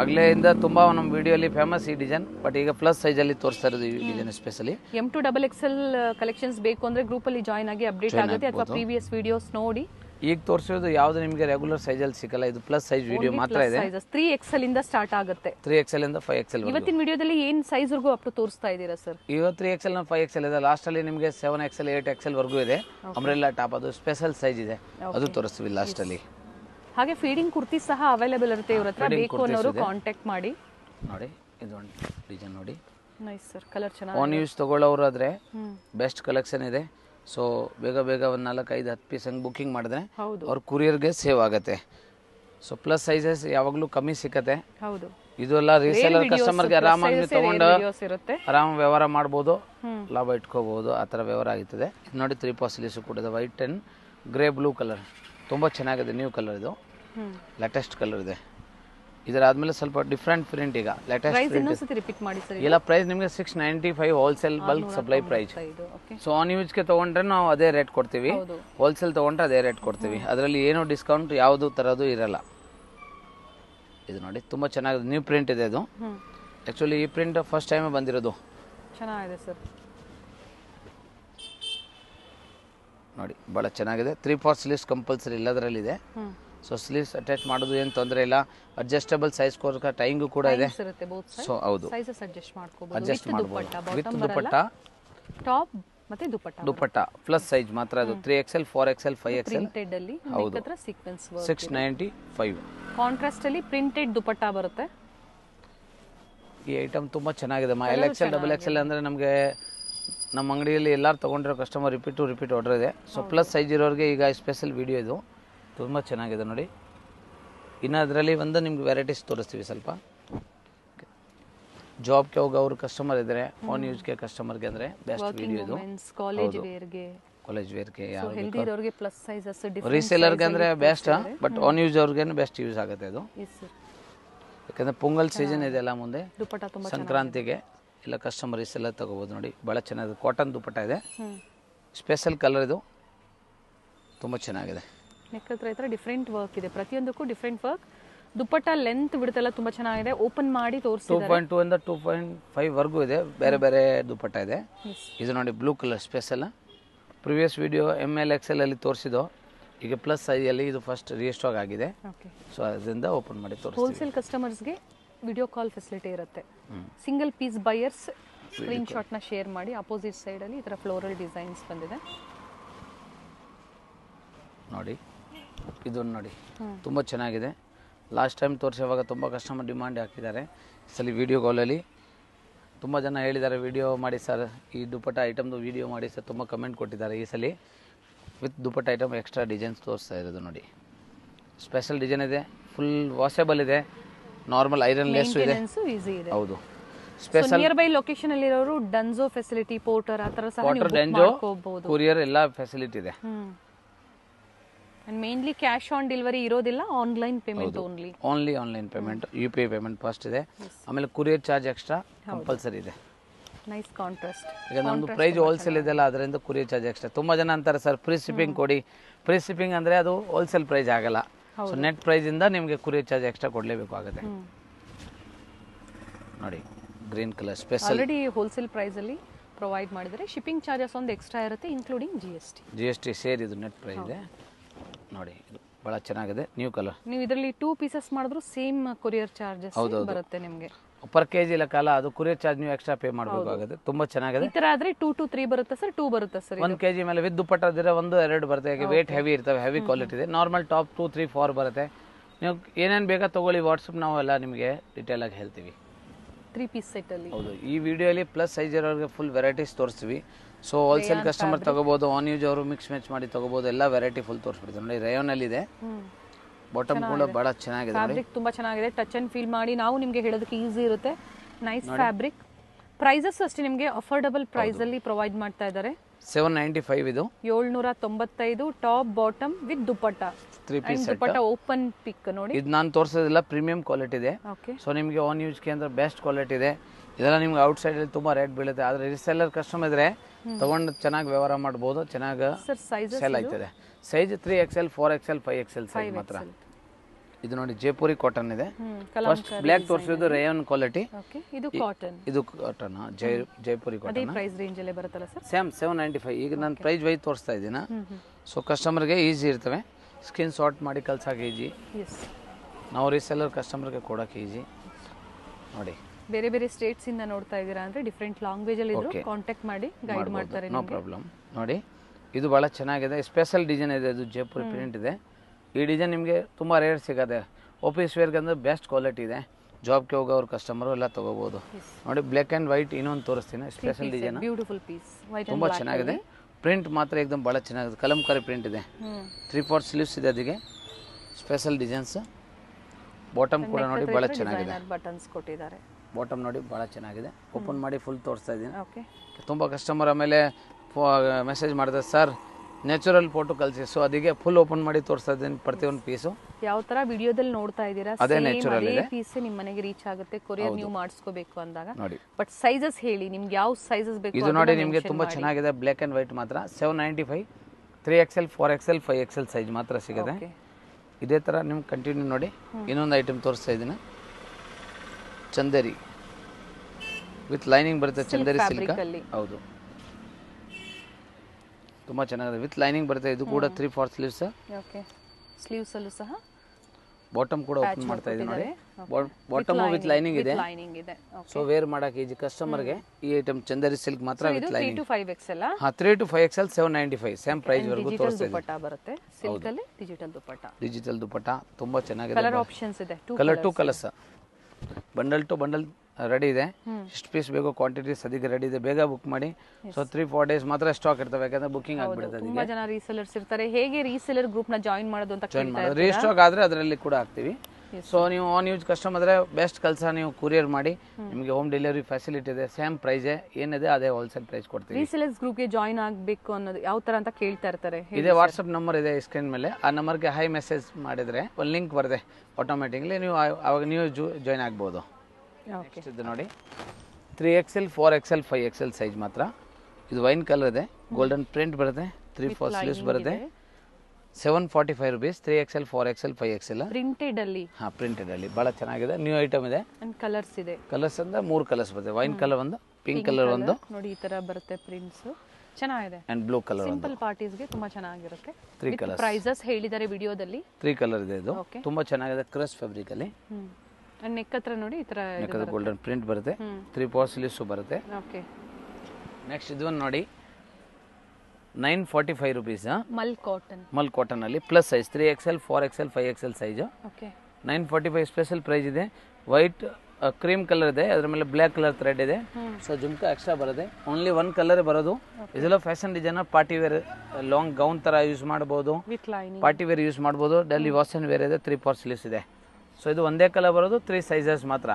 ಆಗ್ಲೇ ಇಂದ ತುಂಬಾ ನಮ್ಮ ವಿಡಿಯೋಲಿ ಫೇಮಸ್ ಈ ಡಿಸೈನ್ ಬಟ್ ಈಗ ಪ್ಲಸ್ ಸೈಜ್ ಅಲ್ಲಿ ತೋರಿಸ್ತಾ ಇರೋದು ಈ design specially M to double L collections ಬೇಕು ಅಂದ್ರೆ ಗ್ರೂಪ್ ಅಲ್ಲಿ ಜಾಯ್ನ್ ಆಗಿ ಅಪ್ಡೇಟ್ ಆಗುತ್ತೆ ಅಥವಾ ಪ್ರೀವಿಯಸ್ ವಿಡಿಯೋಸ್ ನೋಡಿ ಈಗ ತೋರಿಸಿರೋದು ಯಾವ್ದು ನಿಮಗೆ ರೆಗ್ಯುಲರ್ ಸೈಜ್ ಅಲ್ಲಿ ಸಿಗಲ್ಲ ಇದು ಪ್ಲಸ್ ಸೈಜ್ ವಿಡಿಯೋ ಮಾತ್ರ ಇದೆ ತ್ರೀ ಎಕ್ಸೆಲ್ ಇಂದ ಸ್ಟಾರ್ಟ್ ಆಗುತ್ತೆ ತ್ರೀ ಎಕ್ಸೆಲ್ ಇಂದ ಫೈವ್ ಎಲ್ ಇವತ್ತಿನ ವಿಡಿಯೋದಲ್ಲಿ ಏನ್ ಸೈಜ್ ವರ್ಗೂ ಅಪ್ ತೋರಿಸ್ತಾ ಇದೀರಾ ಸರ್ ಇವತ್ತು ತ್ರೀ ನ ಫೈವ್ ಎಲ್ ಇದೆ ಲಾಸ್ಟ್ ಅಲ್ಲಿ ನಿಮಗೆ ಸೆವೆನ್ ಎಲ್ ಏಟ್ ಎಲ್ ವರ್ಗೂ ಇದೆ ಅಂಬ್ರೆಲ್ಲಾ ಟಾಪ್ ಅದು ಸ್ಪೆಷಲ್ ಸೈಜ್ ಇದೆ ಅದು ತೋರಿಸ್ತೀವಿ ಲಾಸ್ಟ್ ಅಲ್ಲಿ ಹಾಗೆ ಫೀಡಿಂಗ್ ಕುರ್ತಿ ಸಹ ಅವೈಲೇಬಲ್ ಇರುತ್ತೆ ಇವ್ರ ಹತ್ರ ಬೇಕು ಅನ್ನೋರು ಕಾಂಟ್ಯಾಕ್ಟ್ ಮಾಡಿ ನೋಡಿ ಇದೊಂದು ಡಿಸೈನ್ ನೋಡಿ ನೈಸ್ ಸರ್ ಕಲರ್ ಚೆನ್ನಾಗಿ ಆನ್ ಯೂಸ್ ತಗೊಳ್ಳೋರು ಆದ್ರೆ ಬೆಸ್ಟ್ ಕಲೆಕ್ಷನ್ ಇದೆ ಸೊ ಬೇಗ ಬೇಗ ಒಂದು ನಾಲ್ಕೈದು ಹತ್ತು ಪೀಸ್ ಹಂಗೆ ಬುಕ್ಕಿಂಗ್ ಮಾಡಿದ್ರೆ ಅವ್ರ ಕುರಿಯರ್ಗೆ ಸೇವ್ ಆಗುತ್ತೆ ಸೊ ಪ್ಲಸ್ ಸೈಜಸ್ ಯಾವಾಗಲೂ ಕಮ್ಮಿ ಸಿಕ್ಕತ್ತೆ ಹೌದು ಇದೆಲ್ಲ ರೀಸೇಲರ್ ಕಸ್ಟಮರ್ಗೆ ಆರಾಮಾಗಿ ತಗೊಂಡು ಆರಾಮ ವ್ಯವಹಾರ ಮಾಡ್ಬೋದು ಲಾಭ ಇಟ್ಕೋಬಹುದು ಆ ಥರ ವ್ಯವಹಾರ ಆಗಿರ್ತದೆ ನೋಡಿ ತ್ರೀ ಪಾಸ್ ಲೀಸು ಕೂಡ white and grey blue colour ತುಂಬ ಚೆನ್ನಾಗಿದೆ ನ್ಯೂ ಕಲರ್ ಇದು ಲೇಟೆಸ್ಟ್ ಕಲರ್ ಇದೆ ಇದರಾದ್ಮೇಲೆ ಸ್ವಲ್ಪ ಡಿಫ್ರೆಂಟ್ ಪ್ರಿಂಟ್ ಈಗ ಲೇಟೆಸ್ಟ್ ಇನ್ನೊಂದ್ಸತಿ ರಿಪೀಟ್ ಮಾಡಿ ಸರ್ ಇಲ್ಲ ಪ್ರೈಸ್ ನಿಮಗೆ six ninety five wholesale bulk supply price so own ಯೂಜ್ಗೆ ತಗೊಂಡ್ರೆ ನಾವು ಅದೇ ರೇಟ್ ಕೊಡ್ತೀವಿ ಹೋಲ್ಸೇಲ್ ತೊಗೊಂಡ್ರೆ ಅದೇ ರೇಟ್ ಕೊಡ್ತೀವಿ ಅದರಲ್ಲಿ ಏನು ಡಿಸ್ಕೌಂಟ್ ಯಾವುದು ಥರದ್ದು ಇರಲ್ಲ ಇದು ನೋಡಿ ತುಂಬ ಚೆನ್ನಾಗಿದೆ ನ್ಯೂ ಪ್ರಿಂಟ್ ಇದೆ ಅದು ಆ್ಯಕ್ಚುಲಿ ಈ ಪ್ರಿಂಟ್ ಫಸ್ಟ್ ಟೈಮೇ ಬಂದಿರೋದು ಚೆನ್ನಾಗಿದೆ ಸರ್ ನೋಡಿ ಭಾಳ ಚೆನ್ನಾಗಿದೆ ತ್ರೀ ಫೋರ್ ಸ್ಲೀವ್ಸ್ ಕಂಪಲ್ಸರಿ ಎಲ್ಲದರಲ್ಲಿದೆ ಸೊ ಸ್ಲೀವ್ಸ್ ಅಟ್ಯಾಚ್ ಮಾಡೋದು ಏನು ತೊಂದರೆ ಇಲ್ಲ ಅಡ್ಜಸ್ಟಬಲ್ ಸೈಜ್ ಕೋರ್ಕ ಟೈಂಗು ಕೂಡ ಇದೆ ಸೊ ಹೌದು ಅಡ್ಜಸ್ಟ್ ಮಾಡ್ಬೋದು ವಿತ್ ದುಪಟ್ಟ ಟಾಪ್ ಮತ್ತೆ ದುಪ್ಪಟ್ಟ ದುಪ್ಪಟ್ಟ ಪ್ಲಸ್ ಸೈಜ್ ಮಾತ್ರ ಅದು three X L four X L five X L ಅಲ್ಲಿ ಹೌದು sequence six ninety five contrast ಅಲ್ಲಿ ಪ್ರಿಂಟೆಡ್ ದುಪ್ಪಟ್ಟ ಬರುತ್ತೆ ಈ ಐಟಮ್ ತುಂಬಾ ಚೆನ್ನಾಗಿದೆ ಮಾ L X L double X L ಅಂದ್ರೆ ನಮಗೆ ನಮ್ಮ ಅಂಗಡಿಯಲ್ಲಿ ಎಲ್ಲರೂ ತಗೊಂಡಿರೋ ಕಸ್ಟಮರ್ ಟು ರಿಪೀಟ್ ಆರ್ಡರ್ ಇದೆ ಸೊ ಪ್ಲಸ್ ಸೈಜ್ ಇರೋರಿಗೆ ಈಗ ಸ್ಪೆಷಲ್ ವಿಡಿಯೋ ಇದು ತುಂಬ ಚೆನ್ನಾಗಿದೆ ನೋಡಿ ಇನ್ನು ಅದರಲ್ಲಿ ಒಂದು ನಿಮ್ಗೆ ವೆರೈಟೀಸ್ ತೋರಿಸ್ತೀವಿ ಸ್ವಲ್ಪ ಜಾಬ್ಗೆ ಹೋಗಿ ಅವ್ರ ಕಸ್ಟಮರ್ ಇದ್ರೆ ಆನ್ ಯೂಸ್ಗೆ ಕಸ್ಟಮರ್ಗೆ ಅಂದರೆ ಬೆಸ್ಟ್ ವಿಡಿಯೋ ಇದು ಕಾಲೇಜ್ ವೇರ್ಗೆ ಕಾಲೇಜ್ ರೀಸೇಲರ್ಗೆ ಅಂದರೆ ಬೆಸ್ಟ್ ಬಟ್ ಆನ್ ಯೂಸ್ ಅವ್ರಿಗೆ ಬೆಸ್ಟ್ ಯೂಸ್ ಆಗುತ್ತೆ ಅದು ಯಾಕಂದರೆ ಪೊಂಗಲ್ ಸೀಸನ್ ಇದೆ ಎಲ್ಲ ಮುಂದೆ ಸಂಕ್ರಾಂತಿಗೆ ಇಲ್ಲ ಕಸ್ಟಮರ್ ರೀಸೆಲ್ಲ ತಗೋಬೋದು ನೋಡಿ ಭಾಳ ಚೆನ್ನಾಗಿದೆ ಕಾಟನ್ ದುಪ್ಪಟ್ಟ ಇದೆ ಸ್ಪೆಷಲ್ ಕಲರ್ ಇದು ತುಂಬ ಚೆನ್ನಾಗಿದೆ ನೆಕ್ ಹತ್ರ ಈ ಡಿಫ್ರೆಂಟ್ ವರ್ಕ್ ಇದೆ ಪ್ರತಿಯೊಂದಕ್ಕೂ ಡಿಫ್ರೆಂಟ್ ವರ್ಕ್ ದುಪ್ಪಟ್ಟ ಲೆಂತ್ ಬಿಡುತ್ತಲ್ಲ ತುಂಬಾ ಚೆನ್ನಾಗಿದೆ ಓಪನ್ ಮಾಡಿ ಟೂ ಪಾಯಿಂಟ್ ಟೂ ಇಂದ ಟೂ ಪಾಯಿಂಟ್ ಫೈವ್ ವರ್ಗೂ ಇದೆ ಬೇರೆ ಬೇರೆ ದುಪ್ಪಟ್ಟ ಇದೆ ಇದು ನೋಡಿ ಬ್ಲೂ ಕಲರ್ ಸ್ಪೇಸ್ ಎಲ್ಲ previous video M L X L ಅಲ್ಲಿ ತೋರಿಸಿದ್ದು ಈಗ ಪ್ಲಸ್ ಸೈಜಲ್ಲಿ ಇದು ಫಸ್ಟ್ ರಿಸ್ಟಾಕ್ ಆಗಿದೆ ಓಕೆ ಸೊ ಅದರಿಂದ ಓಪನ್ ಮಾಡಿ ತೋರಿಸ್ತೀವಿ ಹೋಲ್ಸೇಲ್ ಕಸ್ಟಮರ್ಸ್ಗೆ ವಿಡಿಯೋ ಕಾಲ್ ಫೆಸಿಲಿಟಿ ಇರುತ್ತೆ ಸಿಂಗಲ್ ಪೀಸ್ ಬೈಯರ್ಸ್ ಸ್ಕ್ರೀನ್ ಶಾಟ್ನ ಶೇರ್ ಮಾಡಿ ಅಪೋಸಿಟ್ ಸೈಡಲ್ಲಿ ಈ ಥರ ಫ್ಲೋರಲ್ ಡಿಸೈನ್ಸ್ ಬಂದಿದೆ ನೋಡಿ ಇದನ್ನು ನೋಡಿ ತುಂಬ ಚೆನ್ನಾಗಿದೆ ಲಾಸ್ಟ್ ಟೈಮ್ ತೋರಿಸುವಾಗ ತುಂಬ ಕಸ್ಟಮರ್ ಡಿಮ್ಯಾಂಡ್ ಹಾಕಿದ್ದಾರೆ ಸಲ ವಿಡಿಯೋ ಕಾಲಲ್ಲಿ ತುಂಬ ಜನ ಹೇಳಿದ್ದಾರೆ ವಿಡಿಯೋ ಮಾಡಿ ಸರ್ ಈ ದುಪ್ಪಟ್ಟ ಐಟಮ್ದು ವಿಡಿಯೋ ಮಾಡಿ ಸರ್ ತುಂಬ ಕಮೆಂಟ್ ಕೊಟ್ಟಿದ್ದಾರೆ ಈ ಸಲ with dupatta item extra designs ತೋರಿಸ್ತಾ ಇರೋದು ನೋಡಿ ಸ್ಪೆಷಲ್ ಡಿಸೈನ್ ಇದೆ ಫುಲ್ ವಾಷೇಬಲ್ ಇದೆ ನಾರ್ಮಲ್ ಐರನ್ ಲೆಸ್ ಇದೆ ಹೌದು ಸ್ಪೆಷಲ್ ನಿಯರ್ ಬೈ ಲೊಕೇಶನ್ ಅಲ್ಲಿ ಇರೋರು ಡನ್ಜೋ ಫೆಸಿಲಿಟಿ ಪೋರ್ಟರ್ ಆ ತರ ಸಹ ಮಾಡ್ಕೋಬಹುದು ಕೊರಿಯರ್ ಎಲ್ಲ ಫೆಸಿಲಿಟಿ ಇದೆ and mainly cash on delivery ಇರೋದಿಲ್ಲ online payment only only online payment U P I payment first ಇದೆ ಆಮೇಲೆ ಕುರಿಯರ್ ಚಾರ್ಜ್ ಎಕ್ಸ್ಟ್ರಾ ಕಂಪಲ್ಸರಿ ಇದೆ ನೈಸ್ ಕಾಂಟ್ರಾಸ್ಟ್ ಈಗ ನಮ್ಮದು ಪ್ರೈಸ್ ಹೋಲ್ಸೇಲ್ ಇದೆಯಲ್ಲ ಅದರಿಂದ ಕುರಿಯರ್ ಚಾರ್ಜ್ ಎಕ್ಸ್ಟ್ರಾ ತುಂಬ ಜನ ಅಂತಾರೆ ಸರ್ ಫ್ರೀ ಶಿಪ್ಪಿಂಗ್ ಕೊಡಿ ಫ್ರೀ ಶಿಪ್ಪಿಂಗ್ ಅಂದರೆ ಅದು ಹೋಲ್ಸೇಲ್ ಪ್ರೈಸ್ ಆಗಲ್ಲ ಸೊ ನೆಟ್ ಪ್ರೈಸಿಂದ ನಿಮಗೆ ಕುರಿಯರ್ ಚಾರ್ಜ್ ಎಕ್ಸ್ಟ್ರಾ ಕೊಡಲೇಬೇಕು ಆಗುತ್ತೆ ನೋಡಿ green colour special already wholesale ಪ್ರೈಸಲ್ಲಿ ಪ್ರೊವೈಡ್ ಮಾಡಿದರೆ ಶಿಪ್ಪಿಂಗ್ ಚಾರ್ಜಸ್ ಒಂದು ಎಕ್ಸ್ಟ್ರಾ ಇರುತ್ತೆ including G S T G S T ಸೇರಿ ಇದು ನೆಟ್ ಪ್ರೈಸ್ ಇದೆ ನೋಡಿ ಇದು ಭಾಳ ಚೆನ್ನಾಗಿದೆ ನ್ಯೂ ಕಲರ್ ನೀವು ಇದರಲ್ಲಿ ಟೂ ಪೀಸಸ್ ಮಾಡಿದ್ರು ಸೇಮ್ ಕೊರಿಯರ್ ಚಾರ್ಜಸ್ ಬರುತ್ತೆ ನಿಮಗೆ ಪರ್ ಕೆ ಜಿ ಕಾಲ ಅದು ಕುರಿಯರ್ ಚಾರ್ಜ್ ನೀವು ಎಕ್ಸ್ಟ್ರಾ ಪೇ ಮಾಡಬೇಕಾಗುತ್ತೆ ತುಂಬಾ ಚೆನ್ನಾಗಿದೆ ಈ ತರ ಆದ್ರೆ 2 ಟು 3 ಬರುತ್ತೆ ಸರ್ 2 ಬರುತ್ತೆ ಸರ್ 1 ಕೆ ಜಿ ಮೇಲೆ ವಿದ್ ದುಪ್ಪಟ್ಟ ಇದ್ರೆ ಒಂದು ಎರಡು ಬರುತ್ತೆ ಯಾಕೆ weight heavy ಇರ್ತವೆ heavy quality ಇದೆ normal top 2 3 4 ಬರುತ್ತೆ ನೀವು ಏನೇನು ಬೇಕಾ ತಗೊಳ್ಳಿ whatsapp ನಾವು ನಾವೆಲ್ಲ ನಿಮಗೆ ಡೀಟೇಲ್ ಆಗಿ ಹೇಳ್ತೀವಿ 3 ಪೀಸ್ ಸೆಟ್ ಅಲ್ಲಿ ಹೌದು ಈ ವಿಡಿಯೋ ಅಲ್ಲಿ ಪ್ಲಸ್ ಸೈಜ್ ಇರೋರಿಗೆ ಫುಲ್ ವೆರೈಟೀಸ್ ತೋರಿಸ್ತೀವಿ ಸೊ ಹೋಲ್ಸೇಲ್ ಕಸ್ಟಮರ್ ತಗೋಬಹುದು ಆನ್ ಯೂಸ್ ಅವರು ಮಿಕ್ಸ್ ಮ್ಯಾಚ್ ಮಾಡಿ ತಗೋಬಹುದು ಎಲ್ಲ ವೆರೈಟಿ ಫುಲ್ ತೋರಿಸ್ಬಿಡ್ತೀವಿ ನೋಡಿ ರೇಯೋನ್ ಅಲ್ಲಿ ಇದೆ ಬಾಟಮ್ ಕೂಡ ಬಹಳ ಚೆನ್ನಾಗಿದೆ ಫ್ಯಾಬ್ರಿಕ್ ತುಂಬಾ ಚೆನ್ನಾಗಿದೆ ಟಚ್ ಅಂಡ್ ಫೀಲ್ ಮಾಡಿ ನಾವು ನಿಮಗೆ ಹೇಳೋದಕ್ಕೆ ಈಸಿ ಇರುತ್ತೆ ನೈಸ್ ಫ್ಯಾಬ್ರಿಕ್ ಪ್ರೈಸಸ್ ಅಷ್ಟೇ ನಿಮಗೆ ಅಫೋರ್ಡಬಲ್ ಪ್ರೈಸ್ ಅಲ್ಲಿ ಪ್ರೊವೈಡ್ ಮಾಡ್ತಾ ಇದ್ದಾರೆ ಸೆವೆನ್ ನೈಂಟಿ ಫೈವ್ ಇದು ಏಳ್ನೂರ ತೊಂಬತ್ತೈದು top bottom with dupatta three piece dupatta open pick ನೋಡಿ ಇದು ನಾನು ತೋರಿಸೋದಿಲ್ಲ ಪ್ರೀಮಿಯಂ ಕ್ವಾಲಿಟಿ ಇದೆ ಸೊ ನಿಮಗೆ ಆನ್ ಯೂಸ್ ಕೇಂದ್ರ ಬೆಸ್ಟ್ ಕ್ವಾಲಿಟಿ ಇದೆ ಇದೆಲ್ಲ ನಿಮ್ಗೆ ಔಟ್ ಸೈಡ್ ಅಲ್ಲಿ ತುಂಬಾ ರೇಟ್ ಬೀಳುತ್ತೆ ಆದ್ರೆ ರಿಸೆಲ್ಲರ್ ಕಸ್ಟಮರ್ ಇದ್ರೆ ತಗೊಂಡು ಚೆನ್ನಾಗಿ ವ್ಯವಹಾರ ಮಾಡಬಹುದು ಚೆನ್ನಾಗಿ ಸೆಲ್ ಆಯ್ತದೆ size three Excel four X L five X L size ಮಾತ್ರ ಇದು ನೋಡಿ ಜೈಪುರಿ ಕಾಟನ್ ಇದೆ ಫಸ್ಟ್ ಬ್ಲ್ಯಾಕ್ ತೋರಿಸಿದ್ದು ರೇಯನ್ ಕ್ವಾಲಿಟಿ ಇದು ಕಾಟನ್ ಇದು cotton Jaipuri cotton price range ಅಲ್ಲಿ ಬರುತ್ತಲ್ಲ ಸರ್ ಸೇಮ್ 795 ಈಗ ನಾನು ಪ್ರೈಸ್ ವೈ ತೋರಿಸ್ತಾ ಇದ್ದೀನ ಸೊ ಕಸ್ಟಮರ್ ಗೆ ಈಜಿ ಇರ್ತವೆ ಸ್ಕಿನ್ ಶಾರ್ಟ್ ಮಾಡಿ ಕಲ್ಸಕ್ಕೆ ಈಜಿ ನಾವು ರೀಸೆಲ್ಲರ್ ಕಸ್ಟಮರ್ ಗೆ ಕೊಡಕ್ಕೆ ಈಜಿ ನೋಡಿ ಬೇರೆ ಬೇರೆ ಸ್ಟೇಟ್ಸ್ ಇಂದ ನೋಡ್ತಾ ಇದ್ದೀರಾ ಅಂದ್ರೆ ಡಿಫ್ರೆಂಟ್ ಲ್ಯಾಂಗ್ವೇಜ್ ಅಲ್ಲಿ ಇದ್ರು ಕಾಂಟ್ಯಾಕ್ಟ್ ಮಾಡಿ ಗೈಡ್ ಮಾಡ್ತಾರೆ ನೋ ಪ್ರಾಬ್ಲಮ್ ನೋಡಿ ಇದು ಬಹಳ ಚೆನ್ನಾಗಿದೆ ಸ್ಪೆಷಲ್ ಡಿಸೈನ್ ಇದೆ ಇದು ಜೈಪುರ್ ಪ್ರಿಂಟ್ ಇದೆ ಈ ಡಿಸೈನ್ ನಿಮಗೆ ತುಂಬ ರೇರ್ ಸಿಗುತ್ತೆ ಆಫೀಸ್ ವೇರ್ಗೆ ಅಂದ್ರೆ ಬೆಸ್ಟ್ ಕ್ವಾಲಿಟಿ ಇದೆ ಜಾಬ್ಗೆ ಹೋಗೋರು ಕಸ್ಟಮರು ಎಲ್ಲ ತಗೋಬಹುದು ನೋಡಿ ಬ್ಲಾಕ್ ಆ್ಯಂಡ್ ವೈಟ್ ಇನ್ನೊಂದು ತೋರಿಸ್ತೀನಿ ಸ್ಪೆಷಲ್ ಡಿಸೈನ್ ಬ್ಯೂಟಿಫುಲ್ ಪೀಸ್ ತುಂಬ ಚೆನ್ನಾಗಿದೆ ಪ್ರಿಂಟ್ ಮಾತ್ರ ಏಕದಮ್ ಭಾಳ ಚೆನ್ನಾಗಿದೆ ಕಲಂಕಾರಿ ಪ್ರಿಂಟ್ ಇದೆ ತ್ರೀ ಫೋರ್ ಸ್ಲೀವ್ಸ್ ಇದೆ ಅದಕ್ಕೆ ಸ್ಪೆಷಲ್ ಡಿಸೈನ್ಸ್ ಬಾಟಮ್ ಕೂಡ ನೋಡಿ ಭಾಳ ಚೆನ್ನಾಗಿದೆ ಬಟನ್ಸ್ ಕೊಟ್ಟಿದ್ದಾರೆ ಬಾಟಮ್ ನೋಡಿ ಭಾಳ ಚೆನ್ನಾಗಿದೆ ಓಪನ್ ಮಾಡಿ ಫುಲ್ ತೋರಿಸ್ತಾ ಇದ್ದೀನಿ ಓಕೆ ತುಂಬ ಕಸ್ಟಮರ್ ಆಮೇಲೆ ಮೆಸೇಜ್ ಮಾಡಿದೆ ಸರ್ ನ್ಯಾಚುರಲ್ ಫೋಟೋ ಕಳಿಸಿ ಸೊ ಅದಕ್ಕೆ ಫುಲ್ ಓಪನ್ ಮಾಡಿ ತೋರಿಸ್ತಾ ಇದ್ದೀನಿ ಪ್ರತಿಯೊಂದು ಪೀಸು ಯಾವ ತರ ವಿಡಿಯೋದಲ್ಲಿ ನೋಡ್ತಾ ಇದ್ದೀರಾ ಅದೇ ನ್ಯಾಚುರಲ್ ಪೀಸ್ ನಿಮ್ಮ ಮನೆಗೆ ರೀಚ್ ಆಗುತ್ತೆ ಕೊರಿಯರ್ ನೀವು ಮಾಡಿಸ್ಕೋಬೇಕು ಅಂದಾಗ ನೋಡಿ ಬಟ್ ಸೈಜಸ್ ಹೇಳಿ ನಿಮ್ಗೆ ಯಾವ ಸೈಜಸ್ ಬೇಕು ಇದು ನೋಡಿ ನಿಮಗೆ ತುಂಬಾ ಚೆನ್ನಾಗಿದೆ ಬ್ಲ್ಯಾಕ್ ಆ್ಯಂಡ್ ವೈಟ್ ಮಾತ್ರ seven ninety five three X L four L five L size ಮಾತ್ರ ಸಿಗುತ್ತೆ ಇದೇ ತರ ನಿಮ್ಗೆ ಕಂಟಿನ್ಯೂ ನೋಡಿ ಇನ್ನೊಂದು ಐಟಮ್ ತೋರಿಸ್ತಾ ಇದ್ದೀನಿ ಚಂದರಿ ವಿತ್ ಲೈನಿಂಗ್ ಬರುತ್ತೆ ಚಂದರಿ ಸಿಲ್ಕ್ ಹೌದು ತುಂಬಾ ಚೆನ್ನಾಗಿದೆ ವಿತ್ ಲೈನಿಂಗ್ ಬರುತ್ತೆ ಇದು ಕೂಡ three four sleeves okay sleeves ಅಲ್ಲೂ ಸಹ ಬಾಟಮ್ ಕೂಡ ಓಪನ್ ಮಾಡ್ತಾ ಇದೆ ನೋಡಿ ಬಾಟಮ್ ವಿತ್ ಲೈನಿಂಗ್ ಇದೆ ಲೈನಿಂಗ್ ಇದೆ ಸೊ ವೇರ್ ಮಾಡಕ್ಕೆ ಈಜಿ ಕಸ್ಟಮರ್ ಗೆ ಈ ಐಟಮ್ ಚಂದರಿ ಸಿಲ್ಕ್ ಮಾತ್ರ ವಿತ್ ಲೈನಿಂಗ್ 3 ಟು 5 ಹಾ 3 ಟು 5 XL 795 ಸೇಮ್ ಪ್ರೈಸ್ ವರೆಗೂ ತೋರಿಸ್ತಾ ಇದೆ ದುಪಟ್ಟಾ ಬರುತ್ತೆ ಸಿಲ್ಕ್ ಅಲ್ಲಿ ಡಿಜಿಟಲ್ ದುಪಟ್ಟಾ ಡಿಜಿಟಲ್ ದುಪಟ್ಟಾ ತುಂಬಾ ಚೆನ್ನಾಗಿದೆ ಕಲರ್ ಆಪ್ಷನ್ಸ್ ಇದೆ colour to colours bundle to bundle ready ಇದೆ ಎಷ್ಟು ಪೀಸ್ ಬೇಕೋ ಕ್ವಾಂಟಿಟಿ ಸದ್ಯಕ್ಕೆ ರೆಡಿ ಇದೆ ಬೇಗ ಬುಕ್ ಮಾಡಿ ಸೊ ತ್ರೀ ಫೋರ್ ಡೇಸ್ ಮಾತ್ರ ಸ್ಟಾಕ್ ಇರ್ತವೆ ಯಾಕಂದ್ರೆ ಬುಕ್ಕಿಂಗ್ ಆಗ್ಬಿಡುತ್ತೆ ತುಂಬಾ ಜನ ರೀಸೆಲರ್ಸ್ ಇರ್ತಾರೆ ಹೇಗೆ ರೀಸೆಲರ್ ಗ್ರೂಪ್ ನ ಜಾಯಿನ್ ಮಾಡೋದು ಅಂತ ಆದ್ರೆ ಅದರಲ್ಲಿ ಕೂಡ ಹಾಕ್ತಿವಿ ಸೊ ನೀವು ಆನ್ ಯೂಸ್ ಕಸ್ಟಮ್ ಆದರೆ ಬೆಸ್ಟ್ ಕೆಲಸ ನೀವು ಕುರಿಯರ್ ಮಾಡಿ ನಿಮಗೆ ಹೋಮ್ ಡೆಲಿವರಿ ಫೆಸಿಲಿಟಿ ಇದೆ ಸೇಮ್ ಪ್ರೈಸೇ ಏನಿದೆ ಅದೇ ಹೋಲ್ಸೇಲ್ ಪ್ರೈಸ್ ಕೊಡ್ತೀವಿ ರೀಸೇಲರ್ಸ್ ಗ್ರೂಪ್ಗೆ ಜಾಯಿನ್ ಆಗಬೇಕು ಅನ್ನೋದು ಯಾವ ಥರ ಅಂತ ಕೇಳ್ತಾ ಇರ್ತಾರೆ ಇದೇ ವಾಟ್ಸಪ್ ನಂಬರ್ ಇದೆ ಸ್ಕ್ರೀನ್ ಮೇಲೆ ಆ ನಂಬರ್ಗೆ ಹೈ ಮೆಸೇಜ್ ಮಾಡಿದರೆ ಒಂದು ಲಿಂಕ್ ಬರದೆ ಆಟೋಮೆಟಿಕ್ಲಿ ನೀವು ಅವಾಗ ನೀವು ಜಾಯ್ನ್ ಆಗ್ಬೋದು ಇದು ನೋಡಿ three X L four X L five X L size ಮಾತ್ರ ಇದು ವೈನ್ ಕಲರ್ ಇದೆ ಗೋಲ್ಡನ್ ಪ್ರಿಂಟ್ ಬರುತ್ತೆ ತ್ರೀ ಫೋರ್ ಸ್ಲೀವ್ಸ್ ಬರುತ್ತೆ seven forty five rupees three X L four X L five X L printed ಅಲ್ಲಿ ಹಾಂ printed ಅಲ್ಲಿ ಭಾಳ ಚೆನ್ನಾಗಿದೆ ನ್ಯೂ ಐಟಮ್ ಇದೆ ಕಲರ್ಸ್ ಇದೆ ಕಲರ್ಸ್ ಅಂದ್ರೆ ಮೂರು ಕಲರ್ಸ್ ಬರುತ್ತೆ ವೈನ್ ಕಲರ್ ಒಂದು ಪಿಂಕ್ ಕಲರ್ ಒಂದು ನೋಡಿ ಈ ತರ ಬರುತ್ತೆ ಪ್ರಿಂಟ್ಸ್ ಚೆನ್ನಾಗಿದೆ and blue colour simple parties ಗೆ ತುಂಬಾ ಚೆನ್ನಾಗಿರುತ್ತೆ ತ್ರೀ ಕಲರ್ ಪ್ರೈಸಸ್ ಹೇಳಿದ್ದಾರೆ ವಿಡಿಯೋದಲ್ಲಿ ತ್ರೀ ಕಲರ್ ಇದೆ ಇದು ತುಂಬಾ ಚೆನ್ನಾಗಿದೆ ಕ್ರಸ್ ಫ್ಯಾಬ್ರಿಕ್ ಅಲ್ಲಿ ನೆಕ್ ಹತ್ರ ನೋಡಿ ಈ ತರ ನೆಕ್ ಗೋಲ್ಡನ್ ಪ್ರಿಂಟ್ ಬರುತ್ತೆ ತ್ರೀ ಪವರ್ ಸ್ಲೀವ್ಸ್ ಬರುತ್ತೆ ಓಕೆ ನೆಕ್ಸ್ಟ್ ಇದನ್ನ ನೋಡಿ nine forty five rupees mul cotton mul cotton ಅಲ್ಲಿ plus size three X L four X L five L size nine forty five special price ಇದೆ ವೈಟ್ ಕ್ರೀಮ್ ಕಲರ್ ಇದೆ ಅದ್ರ ಮೇಲೆ ಬ್ಲ್ಯಾಕ್ ಕಲರ್ ಥ್ರೆಡ್ ಇದೆ so jhumka extra ಬರುತ್ತೆ only one colour ಬರೋದು ಇದೆಲ್ಲ fashion design party wear long gown ತರ use ಮಾಡಬಹುದು ಪಾರ್ಟಿ ವೇರ್ ಯೂಸ್ ಮಾಡಬಹುದು ಡಲ್ಲಿ ವಾಸನ್ ವೇರ್ ಇದೆ ತ್ರೀ ಫೋರ್ ಸ್ಲೀವ್ಸ್ ಇದೆ ಸೊ ಇದು ಒಂದೇ ಕಲರ್ ಬರೋದು ತ್ರೀ ಸೈಜಸ್ ಮಾತ್ರ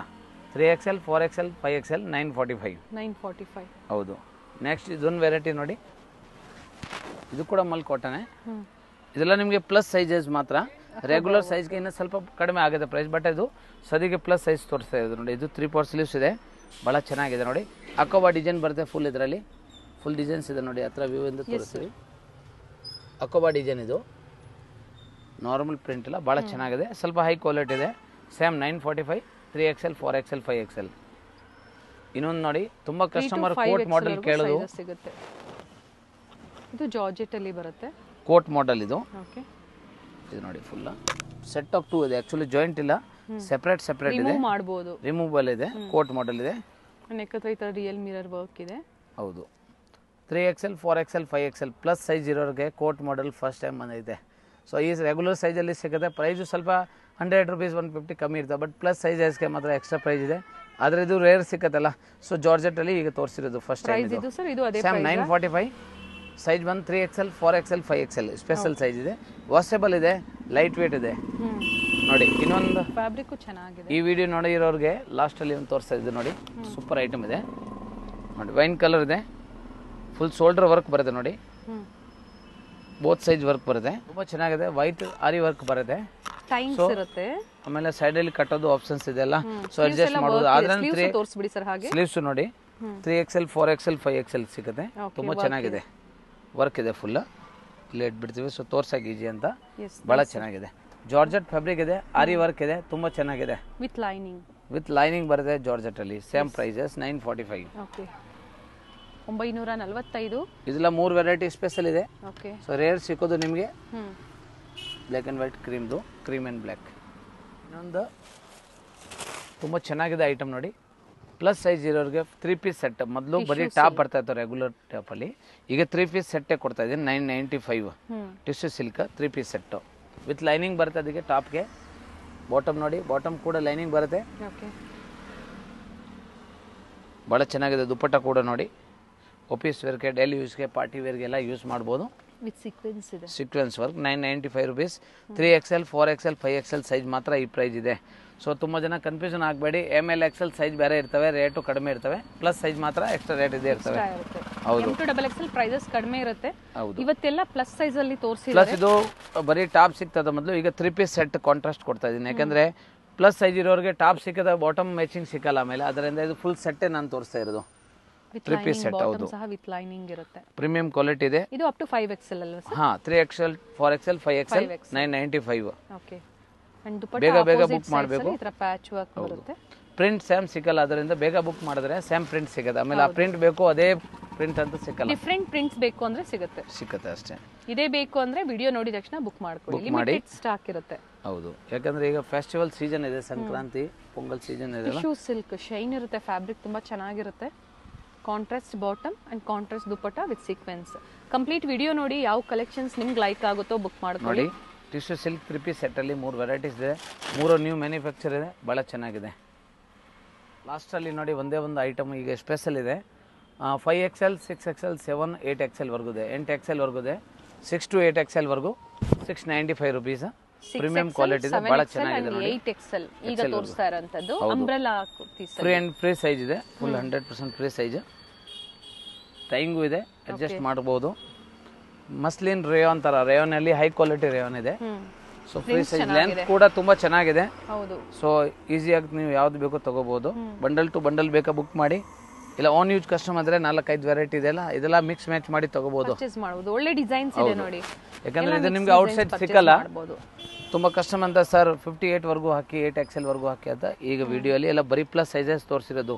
three X L four X L five L nine forty five nine forty five ಹೌದು ನೆಕ್ಸ್ಟ್ ಇದೊಂದು ವೆರೈಟಿ ನೋಡಿ ಇದು ಕೂಡ ಮಲ್ ಕಾಟನ್ ಇದೆಲ್ಲ ನಿಮಗೆ ಪ್ಲಸ್ ಸೈಜಸ್ ಮಾತ್ರ ರೆಗ್ಯುಲರ್ ಸೈಜ್ಗೆ ಇನ್ನೂ ಸ್ವಲ್ಪ ಕಡಿಮೆ ಆಗುತ್ತೆ ಪ್ರೈಸ್ ಬಟ್ ಇದು ಸದ್ಯಕ್ಕೆ ಪ್ಲಸ್ ಸೈಜ್ ತೋರಿಸ್ತಾ ಇದೆ ನೋಡಿ ಇದು ತ್ರೀ ಫೋರ್ ಸ್ಲೀವ್ಸ್ ಇದೆ ಭಾಳ ಚೆನ್ನಾಗಿದೆ ನೋಡಿ ಅಕೋಬಾ ಡಿಸೈನ್ ಬರುತ್ತೆ ಫುಲ್ ಇದರಲ್ಲಿ ಫುಲ್ ಡಿಸೈನ್ಸ್ ಇದೆ ನೋಡಿ ಹತ್ರ ವ್ಯೂ ಎಂದು ತೋರಿಸ್ತೀವಿ ಅಕೋಬಾ ಡಿಸೈನ್ ಇದು ನಾರ್ಮಲ್ ಪ್ರಿಂಟ್ ಎಲ್ಲ ಭಾಳ ಚೆನ್ನಾಗಿದೆ ಸ್ವಲ್ಪ ಹೈ ಕ್ವಾಲಿಟಿ ಇದೆ same nine forty five three X L four X L five X L ಇನ್ನೊಂದು ನೋಡಿ ತುಂಬ ಕಸ್ಟಮರ್ ಕೋಟ್ ಮಾಡೆಲ್ ಕೇಳೋದು ಸಿಗುತ್ತೆ ಇದು ಜಾರ್ಜೆಟ್ ಅಲ್ಲಿ ಬರುತ್ತೆ ಕೋಟ್ ಮಾಡೆಲ್ ಇದು ಓಕೆ ಇದು ನೋಡಿ ಫುಲ್ ಸೆಟ್ ಆಫ್ ಟೂ ಇದೆ ಆಕ್ಚುಲಿ ಜಾಯಿಂಟ್ ಇಲ್ಲ ಸೆಪರೇಟ್ ಸೆಪರೇಟ್ ಇದೆ ರಿಮೂವ್ ಮಾಡಬಹುದು ರಿಮೂವಲ್ ಇದೆ ಕೋಟ್ ಮಾಡೆಲ್ ಇದೆ ನೆಕ್ ಈ ರಿಯಲ್ ಮಿರರ್ ವರ್ಕ್ ಇದೆ ಹೌದು 3XL 4XL 5XL plus size ಇರೋರಿಗೆ ಕೋಟ್ ಮಾಡೆಲ್ ಫಸ್ಟ್ ಟೈಮ್ ಬಂದಿದೆ ಸೊ ಈ ರೆಗ್ಯುಲರ್ ಸೈಜಲ್ಲಿ ಸಿಗುತ್ತೆ ಪ್ರೈಸು ಸ್ವಲ್ಪ ಹಂಡ್ರೆಡ್ ರುಪೀಸ್ ಒನ್ ಫಿಫ್ಟಿ ಕಮ್ಮಿ ಇರ್ತದೆ ಬಟ್ ಪ್ಲಸ್ ಸೈಜ್ ಐಸ್ಗೆ ಮಾತ್ರ ಎಕ್ಸ್ಟ್ರಾ ಪ್ರೈಸ್ ಇದೆ ಆದ್ರೆ ಇದು ರೇರ್ ಸಿಕ್ಕತ್ತಲ್ಲ ಸೊ ಅಲ್ಲಿ ಈಗ ತೋರಿಸಿರೋದು first time nine forty five size ಬಂದು three X L four X L five X L special size ಇದೆ ವಾಷೆಬಲ್ ಇದೆ ಲೈಟ್ ವೇಟ್ ಇದೆ ನೋಡಿ ಇನ್ನೊಂದು ಫ್ಯಾಬ್ರಿಕ್ಕು ಚೆನ್ನಾಗಿದೆ ಈ ವಿಡಿಯೋ ನೋಡಿರೋರಿಗೆ ಲಾಸ್ಟಲ್ಲಿ ಒಂದು ತೋರಿಸ್ತಾ ಇದ್ದೆ ನೋಡಿ ಸೂಪರ್ ಐಟಮ್ ಇದೆ ನೋಡಿ ವೈನ್ ಕಲರ್ ಇದೆ ಫುಲ್ ಶೋಲ್ಡರ್ ವರ್ಕ್ ಬರುತ್ತೆ ನೋಡಿ ಬೋತ್ ಸೈಜ್ ವರ್ಕ್ ಬರುತ್ತೆ ತುಂಬ ಚೆನ್ನಾಗಿದೆ ವೈಟ್ ಆರಿ ವರ್ಕ್ ಬರುತ್ತೆ ಇರುತ್ತೆ ಆಮೇಲೆ ಸೈಡ್ ಅಲ್ಲಿ ಕಟ್ಟೋದು ಆಪ್ಷನ್ಸ್ ಇದೆ ಅಲ್ಲ ಸೊ ಅಡ್ಜಸ್ಟ್ ಮಾಡೋದು ಆದ್ರೆ ತೋರಿಸ್ಬಿಡಿ ಸರ್ ಹಾಗೆ ಸ್ಲೀವ್ಸ್ ನೋಡಿ three X L four X L five X L ಸಿಗುತ್ತೆ ತುಂಬಾ ಚೆನ್ನಾಗಿದೆ ವರ್ಕ್ ಇದೆ ಫುಲ್ ಇಲ್ಲಿ ಇಟ್ಬಿಡ್ತೀವಿ ಸೊ ತೋರ್ಸಕ್ಕೆ ಈಜಿ ಅಂತ ಬಹಳ ಚೆನ್ನಾಗಿದೆ ಜಾರ್ಜೆಟ್ ಫ್ಯಾಬ್ರಿಕ್ ಇದೆ ಆರಿ ವರ್ಕ್ ಇದೆ ತುಂಬಾ ಚೆನ್ನಾಗಿದೆ ವಿತ್ ಲೈನಿಂಗ್ ವಿತ್ ಲೈನಿಂಗ್ ಬರುತ್ತೆ ಜಾರ್ಜೆಟ್ ಅಲ್ಲಿ same prices nine forty five ಒಂಬೈನೂರ ನಲವತ್ತೈದು ಇದೆಲ್ಲ ಮೂರು ವೆರೈಟಿ ಸ್ಪೆಷಲ್ ಇದೆ ಓಕೆ ಸೊ ರೇರ್ ಸಿಕ್ಕೋದು ನಿಮಗೆ ಬ್ಲ್ಯಾಕ್ ಅಂಡ್ ವೈಟ್ ಕ್ರೀಮ್ದು ಕ್ರೀಮ್ ಅಂಡ್ ಬ್ಲ್ಯಾಕ್ ಇನ್ನೊಂದು ತುಂಬ ಚೆನ್ನಾಗಿದೆ ಐಟಮ್ ನೋಡಿ ಪ್ಲಸ್ ಸೈಜ್ ಇರೋರಿಗೆ ತ್ರೀ ಪೀಸ್ ಸೆಟ್ ಮೊದಲು ಬರೀ ಟಾಪ್ ಬರ್ತಾ ಇತ್ತು ರೆಗ್ಯುಲರ್ ಟಾಪಲ್ಲಿ ಈಗ ತ್ರೀ ಪೀಸ್ ಸೆಟ್ಟೇ ಕೊಡ್ತಾ ಇದ್ದೀನಿ nine ninety five tissue silk three piece set with lining ಬರುತ್ತೆ ಅದಕ್ಕೆ ಟಾಪ್ಗೆ ಬಾಟಮ್ ನೋಡಿ ಬಾಟಮ್ ಕೂಡ ಲೈನಿಂಗ್ ಬರುತ್ತೆ ಭಾಳ ಚೆನ್ನಾಗಿದೆ ದುಪ್ಪಟ್ಟ ಕೂಡ ನೋಡಿ ಆಫೀಸ್ ವೇರ್ಗೆ ಡೈಲಿ ಯೂಸ್ಗೆ ಪಾರ್ಟಿ ವೇರ್ಗೆಲ್ಲ ಯೂಸ್ ಮಾಡ್ಬೋದು ವಿತ್ ಸೀಕ್ವೆನ್ಸ್ ಇದೆ sequence work nine ninety five rupees three X L four X L five X L size ಮಾತ್ರ ಈ ಪ್ರೈಸ್ ಇದೆ ಸೊ ತುಂಬ ಜನ ಕನ್ಫ್ಯೂಷನ್ ಆಗಬೇಡಿ ಎಮ್ ಎಲ್ ಎಲ್ ಸೈಜ್ ಬೇರೆ ಇರ್ತವೆ ರೇಟು ಕಡಿಮೆ ಇರ್ತವೆ ಪ್ಲಸ್ ಸೈಜ್ ಮಾತ್ರ ಎಕ್ಸ್ಟ್ರಾ ರೇಟ್ ಇದೇ ಇರ್ತವೆ ಹೌದು ಡಬಲ್ ಎಲ್ ಪ್ರೈಸಸ್ ಕಡಿಮೆ ಇರುತ್ತೆ ಹೌದು ಇವತ್ತೆಲ್ಲ ಪ್ಲಸ್ ಸೈಜ್ ಅಲ್ಲಿ ತೋರಿಸಿ ಪ್ಲಸ್ ಇದು ಬರೀ ಟಾಪ್ ಸಿಗ್ತದೆ ಮೊದಲು ಈಗ ತ್ರೀ ಪೀಸ್ ಸೆಟ್ ಕಾಂಟ್ರಾಸ್ಟ್ ಕೊಡ್ತಾ ಇದ್ದೀನಿ ಯಾಕಂದ್ರೆ ಪ್ಲಸ್ ಸೈಜ್ ಇರೋರಿಗೆ ಟಾಪ್ ಸಿಕ್ಕದ ಬಾಟಮ್ ಮ್ಯಾಚಿಂಗ್ ಸಿಕ್ಕಲ್ಲ ಆಮೇಲೆ ಅದರಿಂದ ಇದು ಫುಲ್ ಸೆಟ್ಟೇ ನಾನು ತೋರಿಸ್ತಾ ಇರೋದು ತ್ರೀ ಪೀಸ್ ಸೆಟ್ ಹೌದು ಸಹ ವಿತ್ ಲೈನಿಂಗ್ ಇರುತ್ತೆ ಪ್ರೀಮಿಯಂ ಕ್ವಾಲಿಟಿ ಇದೆ ಇದು ಅಪ್ ಟು ಎಕ್ಸ್ ಎಲ್ ಅಲ್ವಾ ಹಾ 3 XL 4 XL nine XL 995 okay ಬೇಗ ಬೇಗ ಬುಕ್ ಮಾಡಬೇಕು ಪ್ರಿಂಟ್ ಸ್ಯಾಮ್ ಸಿಗಲ್ಲ ಅದರಿಂದ ಬೇಗ ಬುಕ್ ಮಾಡಿದ್ರೆ ಸ್ಯಾಮ್ ಪ್ರಿಂಟ್ ಸಿಗುತ್ತೆ ಆಮೇಲೆ ಆ ಪ್ರಿಂಟ್ ಬೇಕು ಅದೇ ಪ್ರಿಂಟ್ ಅಂತ ಸಿಗಲ್ಲ ಡಿಫ್ರೆಂಟ್ ಪ್ರಿಂಟ್ಸ್ ಬೇಕು ಅಂದ್ರೆ ಸಿಗುತ್ತೆ ಸಿಗುತ್ತೆ ಅಷ್ಟೇ ಇದೇ ಬೇಕು ಅಂದ್ರೆ ವಿಡಿಯೋ ನೋಡಿದ ತಕ್ಷಣ ಬುಕ್ ಮಾಡ್ಕೊಳ್ಳಿ ಲಿಮಿಟೆಡ್ ಸ್ಟಾಕ್ ಇರುತ್ತೆ ಹೌದು ಯಾಕಂದ್ರೆ ಈಗ ಫೆಸ್ಟಿವಲ್ ಸೀಸನ್ ಇದೆ ಸಂಕ್ರಾಂತಿ ಪೊಂಗಲ್ ಸೀಸನ್ ಇದೆ ಶೂ ಸಿಲ್ಕ್ ಶೈನ್ ಇರುತ್ತೆ ಫ್ಯಾಬ್ರಿಕ್ ತುಂಬಾ ಚೆನ್ನಾಗಿರುತ್ತೆ contrast bottom and contrast dupatta with sequence complete video ನೋಡಿ ಯಾವ ಕಲೆಕ್ಷನ್ಸ್ ನಿಮ್ಗೆ ಲೈಕ್ ಆಗುತ್ತೋ ಬುಕ್ ಮಾಡ್ಕೊಳ್ಳಿ ಟಿಶ್ಯೂ ಸಿಲ್ಕ್ ತ್ರಿಪಿ ಸೆಟ್ಟಲ್ಲಿ ಮೂರು ವೆರೈಟೀಸ್ ಇದೆ ಮೂರು ನ್ಯೂ ಮ್ಯಾನುಫ್ಯಾಕ್ಚರ್ ಇದೆ ಭಾಳ ಚೆನ್ನಾಗಿದೆ ಲಾಸ್ಟಲ್ಲಿ ನೋಡಿ ಒಂದೇ ಒಂದು ಐಟಮ್ ಈಗ ಸ್ಪೆಷಲ್ ಇದೆ five X L six X L seven eight X L ವರ್ಗು ಇದೆ ಎಂಟು ಎಕ್ಸ್ ಎಲ್ ಇದೆ six to eight X L ಎಲ್ವರೆಗೂ six ninety five rupees premium quality ಇದೆ ಭಾಳ ಚೆನ್ನಾಗಿದೆ ಫ್ರೀ ಅಂಡ್ ಫ್ರೀ ಸೈಜ್ ಇದೆ full hundred percent free size ಟೈಂಗು ಇದೆ ಅಡ್ಜಸ್ಟ್ ಮಾಡ್ಬೋದು ಮಸ್ಲಿನ್ ತರ ಅಂತಾರ ಅಲ್ಲಿ ಹೈ ಕ್ವಾಲಿಟಿ ರೇಯೋನ್ ಇದೆ ಸೊ ಫ್ರೀ ಸೈಜ್ ಲೆಂತ್ ಕೂಡ ತುಂಬಾ ಚೆನ್ನಾಗಿದೆ ಸೊ ಈಸಿಯಾಗಿ ನೀವು ಯಾವ್ದು ಬೇಕೋ ತಗೋಬಹುದು ಬಂಡಲ್ ಟು ಬಂಡಲ್ ಬೇಕಾ ಬುಕ್ ಮಾಡಿ ಇಲ್ಲ ಓನ್ ಯೂಸ್ ಕಸ್ಟಮ್ ಅಂದ್ರೆ ನಾಲ್ಕೈದು ವೆರೈಟಿ ಇದೆಲ್ಲ ಇದೆಲ್ಲ ಮಿಕ್ಸ್ ಮ್ಯಾಚ್ ಮಾಡಿ ತಗೋಬಹುದು ಒಳ್ಳೆ ಡಿಸೈನ್ಸ್ ಇದೆ ನೋಡಿ ಯಾಕಂದ್ರೆ ಇದು ನಿಮ್ಗೆ ಔಟ್ ಸೈಡ್ ಸಿಕ್ಕಲ್ಲ ತುಂಬಾ ಕಸ್ಟಮ್ ಅಂತ ಸರ್ ಫಿಫ್ಟಿ ಏಟ್ ವರ್ಗೂ ಹಾಕಿ ಏಟ್ ಎಕ್ಸೆಲ್ ವರ್ಗೂ ಹಾಕಿ ಅಂತ ಈಗ ವಿಡಿಯೋ ಅಲ್ಲಿ ಎಲ್ಲ ಬರೀ ಪ್ಲಸ್ ಸೈಜಸ್ ತೋರಿಸಿರೋದು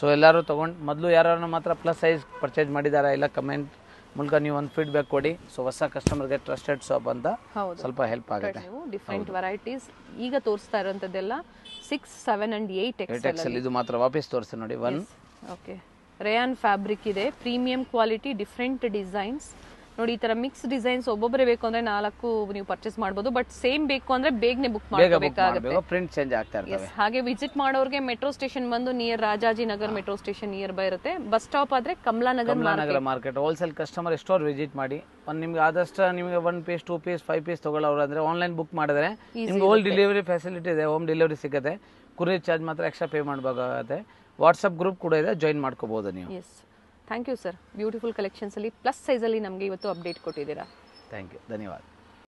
ಸೊ ಎಲ್ಲರೂ ತಗೊಂಡು ಮೊದಲು ಯಾರು ಮಾತ್ರ ಪ್ಲಸ್ ಸೈಜ್ ಪರ್ಚೇಸ್ ಮಾಡಿದಾರ ಇಲ್ಲ ಕಮೆಂಟ್ ಮೂಲಕ ನೀವು ಒಂದು ಫೀಡ್ಬ್ಯಾಕ್ ಕೊಡಿ ಸೊ ಹೊಸ ಕಸ್ಟಮರ್ಗೆ ಟ್ರಸ್ಟೆಡ್ ಶಾಪ್ ಅಂತ ಸ್ವಲ್ಪ ಹೆಲ್ಪ್ ಆಗುತ್ತೆ ಡಿಫ್ರೆಂಟ್ ವೆರೈಟೀಸ್ ಈಗ ತೋರಿಸ್ತಾ ಇರೋಂಥದ್ದೆಲ್ಲ six seven and eight X ಇದು ಮಾತ್ರ ವಾಪಸ್ ತೋರಿಸಿ ನೋಡಿ ಒನ್ ಓಕೆ ರೇಯಾನ್ ಫ್ಯಾಬ್ರಿಕ್ ಇದೆ ಪ್ರೀಮಿಯಂ ಕ್ವಾಲಿಟಿ ಡಿಫ್ರೆಂಟ್ ಡಿಸೈನ್ಸ್ ನೋಡಿ ಈ ತರ ಮಿಕ್ಸ್ ಡಿಸೈನ್ಸ್ ಒಬ್ಬೊಬ್ಬರೇ ಬೇಕು ಅಂದ್ರೆ ನಾಲ್ಕು ನೀವು ಪರ್ಚೇಸ್ ಮಾಡಬಹುದು ಬಟ್ ಸೇಮ್ ಬೇಕು ಅಂದ್ರೆ ಬೇಗನೆ ಬುಕ್ ಮಾಡಬೇಕಾಗುತ್ತೆ ಪ್ರಿಂಟ್ ಚೇಂಜ್ ಆಗ್ತಾ ಹಾಗೆ ವಿಸಿಟ್ ಮಾಡೋರಿಗೆ ಮೆಟ್ರೋ ಸ್ಟೇಷನ್ ಬಂದು near Rajaji Nagar metro station near by ಇರುತ್ತೆ ಬಸ್ ಸ್ಟಾಪ್ ಆದ್ರೆ ಕಮಲಾನಗರ್ ನಗರ market wholesale customer store visit ಮಾಡಿ ಒಂದ್ ನಿಮ್ಗೆ ಆದಷ್ಟು ನಿಮಗೆ one piece two piece five piece ತಗೊಳ್ಳೋರು ಅಂದ್ರೆ ಆನ್ಲೈನ್ ಬುಕ್ ಮಾಡಿದ್ರೆ ನಿಮ್ಗೆ ಹೋಲ್ ಡೆಲಿವರಿ ಫೆಸಿಲಿಟಿ ಇದೆ ಹೋಮ್ ಡೆಲಿವರಿ ಸಿಗುತ್ತೆ ಕುರಿಯರ್ ಚಾರ್ಜ್ ಮಾತ್ರ ಎಕ್ಸ್ಟ್ರಾ ಪೇ ಮಾಡಬೇಕಾಗುತ್ತೆ ವಾಟ್ಸ್ಆಪ್ ಗ್ರೂಪ್ ಕೂಡ ಇದೆ ಜಾಯಿನ್ ಮಾಡ್ಕೋಬಹುದು ನೀವು ಥ್ಯಾಂಕ್ ಯು ಸರ್ ಬ್ಯೂಟಿಫುಲ್ ಕಲೆಕ್ಷನ್ಸಲ್ಲಿ ಪ್ಲಸ್ ಸೈಜಲ್ಲಿ ನಮಗೆ ಇವತ್ತು ಅಪ್ಡೇಟ್ ಕೊಟ್ಟಿದ್ದೀರಾ ಥ್ಯಾಂಕ್ ಯು ಧನ್ಯವಾದ